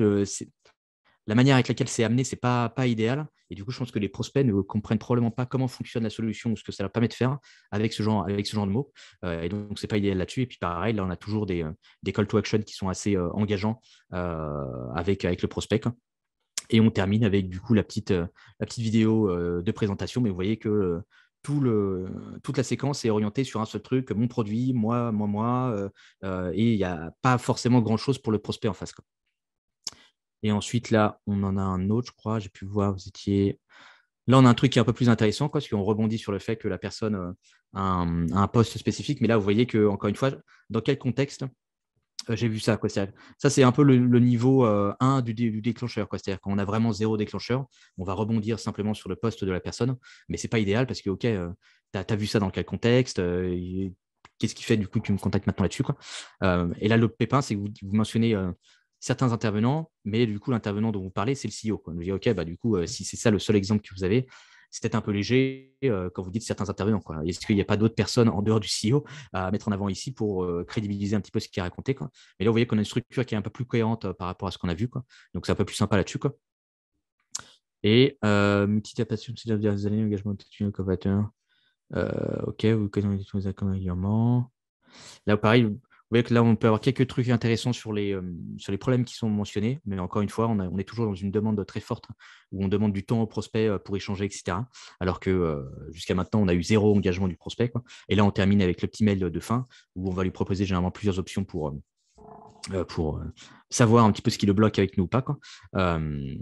la manière avec laquelle c'est amené, ce n'est pas, idéal. Et du coup, je pense que les prospects ne comprennent probablement pas comment fonctionne la solution ou ce que ça leur permet de faire avec ce genre, de mots. Euh, et donc, ce n'est pas idéal là-dessus. Et puis, pareil, là, on a toujours des, des call to action qui sont assez euh, engageants avec, le prospect. Et on termine avec du coup la petite, la petite vidéo de présentation. Mais vous voyez que tout le, toute la séquence est orientée sur un seul truc, mon produit, moi, moi, moi, euh, euh, et il n'y a pas forcément grand-chose pour le prospect en face. Et ensuite, là, on en a un autre, je crois, j'ai pu voir, vous étiez... Là, on a un truc qui est un peu plus intéressant, parce qu'on rebondit sur le fait que la personne euh, a un, poste spécifique, mais là, vous voyez que, encore une fois, dans quel contexte euh, j'ai vu ça, quoi. Ça, c'est un peu le, niveau 1 euh, du, déclencheur, quoi. C'est-à-dire, quand on a vraiment zéro déclencheur, on va rebondir simplement sur le poste de la personne, mais c'est pas idéal parce que, OK, euh, tu as, vu ça dans quel contexte Qu'est-ce qui fait, du coup, tu me contactes maintenant là-dessus, Et là, le pépin, c'est que vous, mentionnez certains intervenants, mais du coup, l'intervenant dont vous parlez, c'est le CEO, quoi. nous dit, OK, bah, du coup, si c'est ça le seul exemple que vous avez, c'était un peu léger euh, quand vous dites certains intervenants. Est-ce qu'il n'y a pas d'autres personnes en dehors du CEO à mettre en avant ici pour euh, crédibiliser un petit peu ce qui a raconté Mais là, vous voyez qu'on a une structure qui est un peu plus cohérente euh, par rapport à ce qu'on a vu. Donc, c'est un peu plus sympa là-dessus. Quoi. Et multiplication de diverses années, engagement de covateur. ok, vous connaissez accompagnements. Là, pareil, là, on peut avoir quelques trucs intéressants sur les, euh, sur les problèmes qui sont mentionnés, mais encore une fois, on, est toujours dans une demande très forte où on demande du temps au prospect euh, pour échanger, etc. Alors que euh, jusqu'à maintenant, on a eu zéro engagement du prospect. Et là, on termine avec le petit mail de fin où on va lui proposer généralement plusieurs options pour, pour savoir un petit peu ce qui le bloque avec nous ou pas.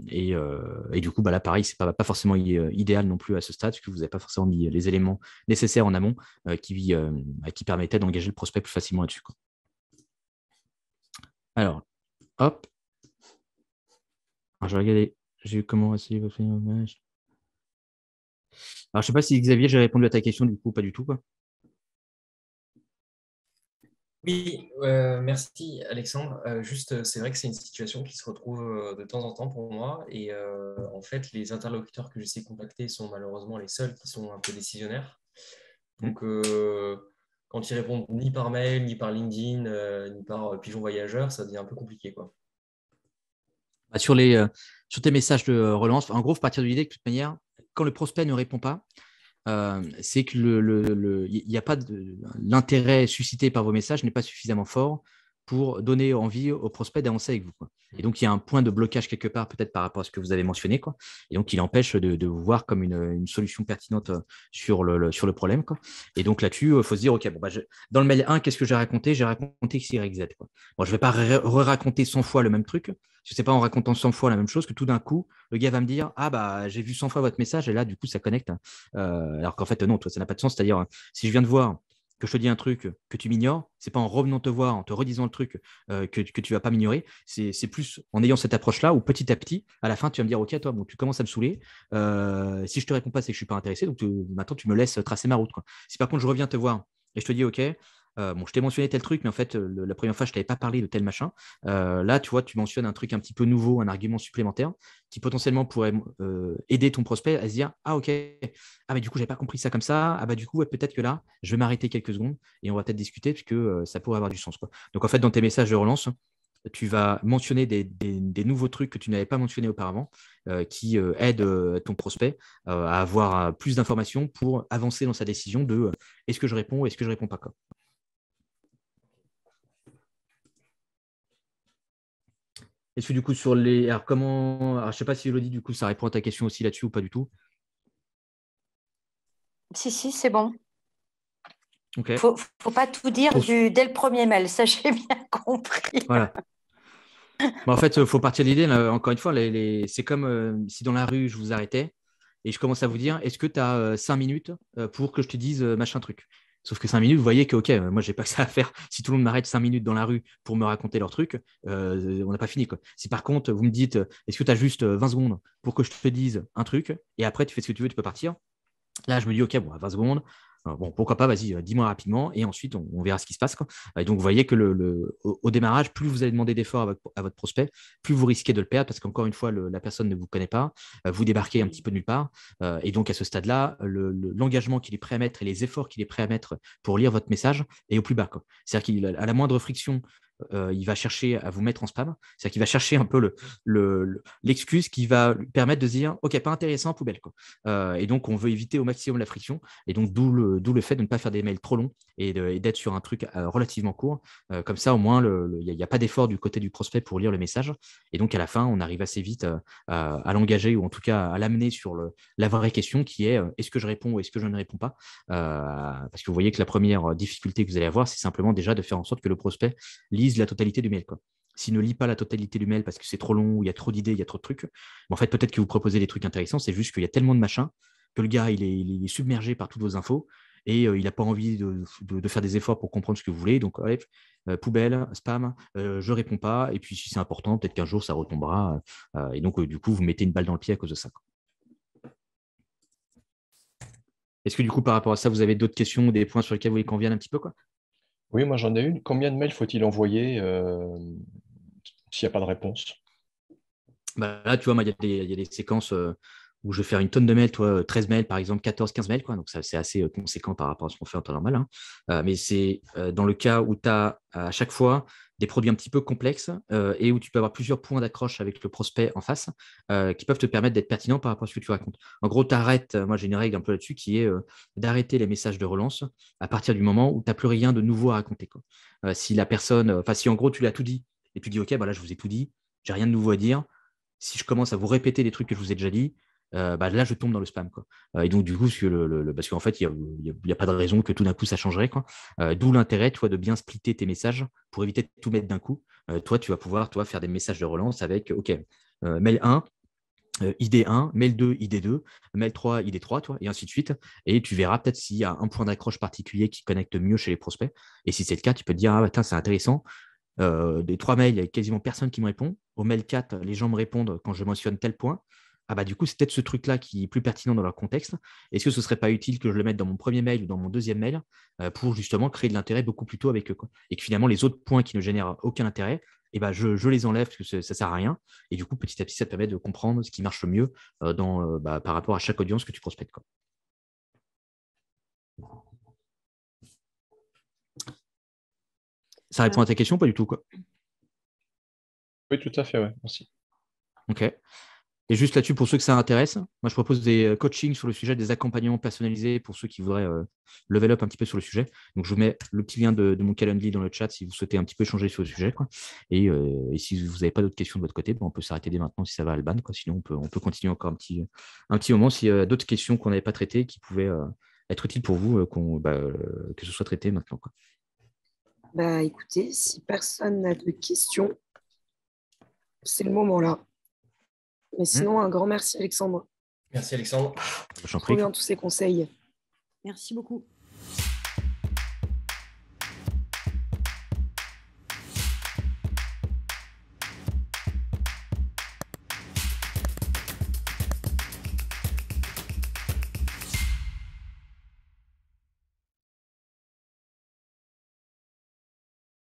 Et, du coup, bah, là, pareil, ce n'est pas, forcément idéal non plus à ce stade, parce que vous n'avez pas forcément mis les éléments nécessaires en amont qui, qui permettaient d'engager le prospect plus facilement là-dessus. Alors, hop. Alors, je vais regarder. J'ai eu comment aussi hommage. Alors, je sais pas si Xavier, j'ai répondu à ta question du coup, pas du tout. Quoi. Oui, euh, merci Alexandre. Euh, juste, c'est vrai que c'est une situation qui se retrouve euh, de temps en temps pour moi. Et en fait, les interlocuteurs que j'essaie de contacter sont malheureusement les seuls qui sont un peu décisionnaires. Mmh. Donc, quand ils répondent ni par mail, ni par LinkedIn, euh, ni par euh, pigeon voyageur, ça devient un peu compliqué. Quoi. Bah, euh, sur, tes messages de relance, en gros, partir de l'idée que de toute manière, quand le prospect ne répond pas, c'est que le, l'intérêt suscité par vos messages n'est pas suffisamment fort pour donner envie aux prospects d'avancer avec vous. Et donc, il y a un point de blocage quelque part, peut-être par rapport à ce que vous avez mentionné. Quoi. Et donc, il empêche de, vous voir comme une, solution pertinente euh, sur le, sur le problème. Quoi. Et donc, là-dessus, il euh, faut se dire, OK, bon, bah, dans le mail 1, qu'est-ce que j'ai raconté J'ai raconté X, Quoi. je ne vais pas re-raconter 100 fois le même truc. Ce n'est sais pas en racontant 100 fois la même chose que tout d'un coup, le gars va me dire, ah, bah, j'ai vu 100 fois votre message et là, du coup, ça connecte. Hein. Euh, alors qu'en fait, non, ça n'a pas de sens. C'est-à-dire, si je viens de voir je te dis un truc que tu m'ignores, c'est pas en revenant te voir, en te redisant le truc euh, que, tu vas pas m'ignorer, c'est plus en ayant cette approche-là où petit à petit, à la fin, tu vas me dire, ok, toi, bon, tu commences à me saouler, euh, si je te réponds pas, c'est que je suis pas intéressé, donc euh, maintenant tu me laisses tracer ma route. Si par contre je reviens te voir et je te dis, ok, euh, bon, je t'ai mentionné tel truc, mais en fait, la première fois, je ne t'avais pas parlé de tel machin. Euh, là, tu vois, tu mentionnes un truc un petit peu nouveau, un argument supplémentaire qui potentiellement pourrait euh, aider ton prospect à se dire Ah, ok, ah, mais du coup, n'avais pas compris ça comme ça. Ah, bah, du coup, peut-être que là, je vais m'arrêter quelques secondes et on va peut-être discuter puisque ça pourrait avoir du sens. Quoi. Donc, en fait, dans tes messages de relance, tu vas mentionner des, nouveaux trucs que tu n'avais pas mentionné auparavant qui aident ton prospect à avoir plus d'informations pour avancer dans sa décision de est-ce que je réponds ou est-ce que je réponds pas quoi. Est-ce que du coup, sur les. Alors, comment. je ne sais pas si Elodie, du coup, ça répond à ta question aussi là-dessus ou pas du tout. Si, si, c'est bon. Il ne faut, pas tout dire dès le premier mail, ça j'ai bien compris. Voilà. en fait, il euh, faut partir de l'idée, encore une fois, c'est comme euh, si dans la rue, je vous arrêtais et je commence à vous dire, est-ce que tu as euh, cinq minutes pour que je te dise machin truc Sauf que 5 minutes, vous voyez que, OK, euh, moi, j'ai pas que ça à faire. Si tout le monde m'arrête 5 minutes dans la rue pour me raconter leur truc, euh, on n'a pas fini. Si par contre, vous me dites, euh, est-ce que tu as juste 20 secondes pour que je te dise un truc et après, tu fais ce que tu veux, tu peux partir Là, je me dis, OK, bon, 20 secondes, euh, bon, pourquoi pas, vas-y, euh, dis-moi rapidement, et ensuite on, verra ce qui se passe. Euh, et donc vous voyez que le, au, démarrage, plus vous allez demander d'efforts à, votre prospect, plus vous risquez de le perdre, parce qu'encore une fois, la personne ne vous connaît pas, vous débarquez un petit peu nulle part, et donc à ce stade-là, l'engagement qu'il est prêt à mettre et les efforts qu'il est prêt à mettre pour lire votre message est au plus bas. C'est-à-dire qu'à la moindre friction euh, il va chercher à vous mettre en spam. C'est-à-dire qu'il va chercher un peu l'excuse le, qui va permettre de dire OK, pas intéressant, poubelle. Quoi. Euh, et donc, on veut éviter au maximum la friction. Et donc, d'où le, fait de ne pas faire des mails trop longs et d'être sur un truc euh, relativement court. comme ça, au moins, il n'y a, pas d'effort du côté du prospect pour lire le message. Et donc, à la fin, on arrive assez vite à, l'engager ou en tout cas à l'amener sur la vraie question qui est est-ce que je réponds ou est-ce que je ne réponds pas Parce que vous voyez que la première difficulté que vous allez avoir, c'est simplement déjà de faire en sorte que le prospect lise la totalité du mail. S'il ne lit pas la totalité du mail parce que c'est trop long, il y a trop d'idées, il y a trop de trucs, en fait, peut-être que vous proposez des trucs intéressants, c'est juste qu'il y a tellement de machins que le gars, il est, submergé par toutes vos infos et euh, il n'a pas envie de, faire des efforts pour comprendre ce que vous voulez. Donc, euh, poubelle, spam, euh, je réponds pas. Et puis, si c'est important, peut-être qu'un jour, ça retombera. et donc, du coup, vous mettez une balle dans le pied à cause de ça. Est-ce que, du coup, par rapport à ça, vous avez d'autres questions, des points sur lesquels vous voulez qu'on vienne un petit peu quoi oui, moi j'en ai une. Combien de mails faut-il envoyer euh, s'il n'y a pas de réponse bah, Là, tu vois, il y, a des séquences euh, où je vais faire une tonne de mails, 13 euh, mails par exemple, 14, 15 mails, quoi. donc c'est assez conséquent par rapport à ce qu'on fait en temps normal. Hein. mais c'est dans le cas où tu as à chaque fois des produits un petit peu complexes euh, et où tu peux avoir plusieurs points d'accroche avec le prospect en face euh, qui peuvent te permettre d'être pertinent par rapport à ce que tu racontes. En gros, tu arrêtes, euh, moi j'ai une règle un peu là-dessus qui est d'arrêter les messages de relance à partir du moment où tu n'as plus rien de nouveau à raconter. si la personne, enfin si en gros tu l'as tout dit et tu dis ok, bah là je vous ai tout dit, j'ai rien de nouveau à dire, si je commence à vous répéter des trucs que je vous ai déjà dit, euh, bah, là je tombe dans le spam euh, et donc du coup parce que qu'en fait il n'y a, pas de raison que tout d'un coup ça changerait euh, d'où l'intérêt toi de bien splitter tes messages pour éviter de tout mettre d'un coup. toi tu vas pouvoir faire des messages de relance avec ok mail 1 ID1, mail 2, ID2, mail 3, ID3, toi, et ainsi de suite. Et tu verras peut-être s'il y a un point d'accroche particulier qui connecte mieux chez les prospects. Et si c'est le cas, tu peux te dire, ah, bah, tiens, c'est intéressant. des trois mails, il n'y a quasiment personne qui me répond. Au mail 4, les gens me répondent quand je mentionne tel point ah bah du coup, c'est peut-être ce truc-là qui est plus pertinent dans leur contexte. Est-ce que ce serait pas utile que je le mette dans mon premier mail ou dans mon deuxième mail euh, pour justement créer de l'intérêt beaucoup plus tôt avec eux Et que finalement, les autres points qui ne génèrent aucun intérêt, eh bah, je, les enlève parce que ça sert à rien. Et du coup, petit à petit, ça te permet de comprendre ce qui marche le mieux euh, dans, euh, bah, par rapport à chaque audience que tu prospectes. Ça répond à ta question, pas du tout quoi Oui, tout à fait, ouais. merci. Ok. Et juste là-dessus, pour ceux que ça intéresse, moi je propose des euh, coachings sur le sujet, des accompagnements personnalisés pour ceux qui voudraient euh, level up un petit peu sur le sujet. Donc je vous mets le petit lien de, mon calendrier dans le chat si vous souhaitez un petit peu échanger sur le sujet. Euh, et, si vous n'avez pas d'autres questions de votre côté, ben, on peut s'arrêter dès maintenant si ça va Alban. Quoi. Sinon, on peut, continuer encore un petit, un petit moment s'il y a d'autres questions qu'on n'avait pas traitées qui pouvaient être utiles pour vous, qu'on bah, que ce soit traité maintenant. Bah écoutez, si personne n'a de questions, c'est le moment là. Mais mm. sinon, un grand merci, Alexandre. Merci, Alexandre. J'en prie. tous ces conseils. Merci beaucoup.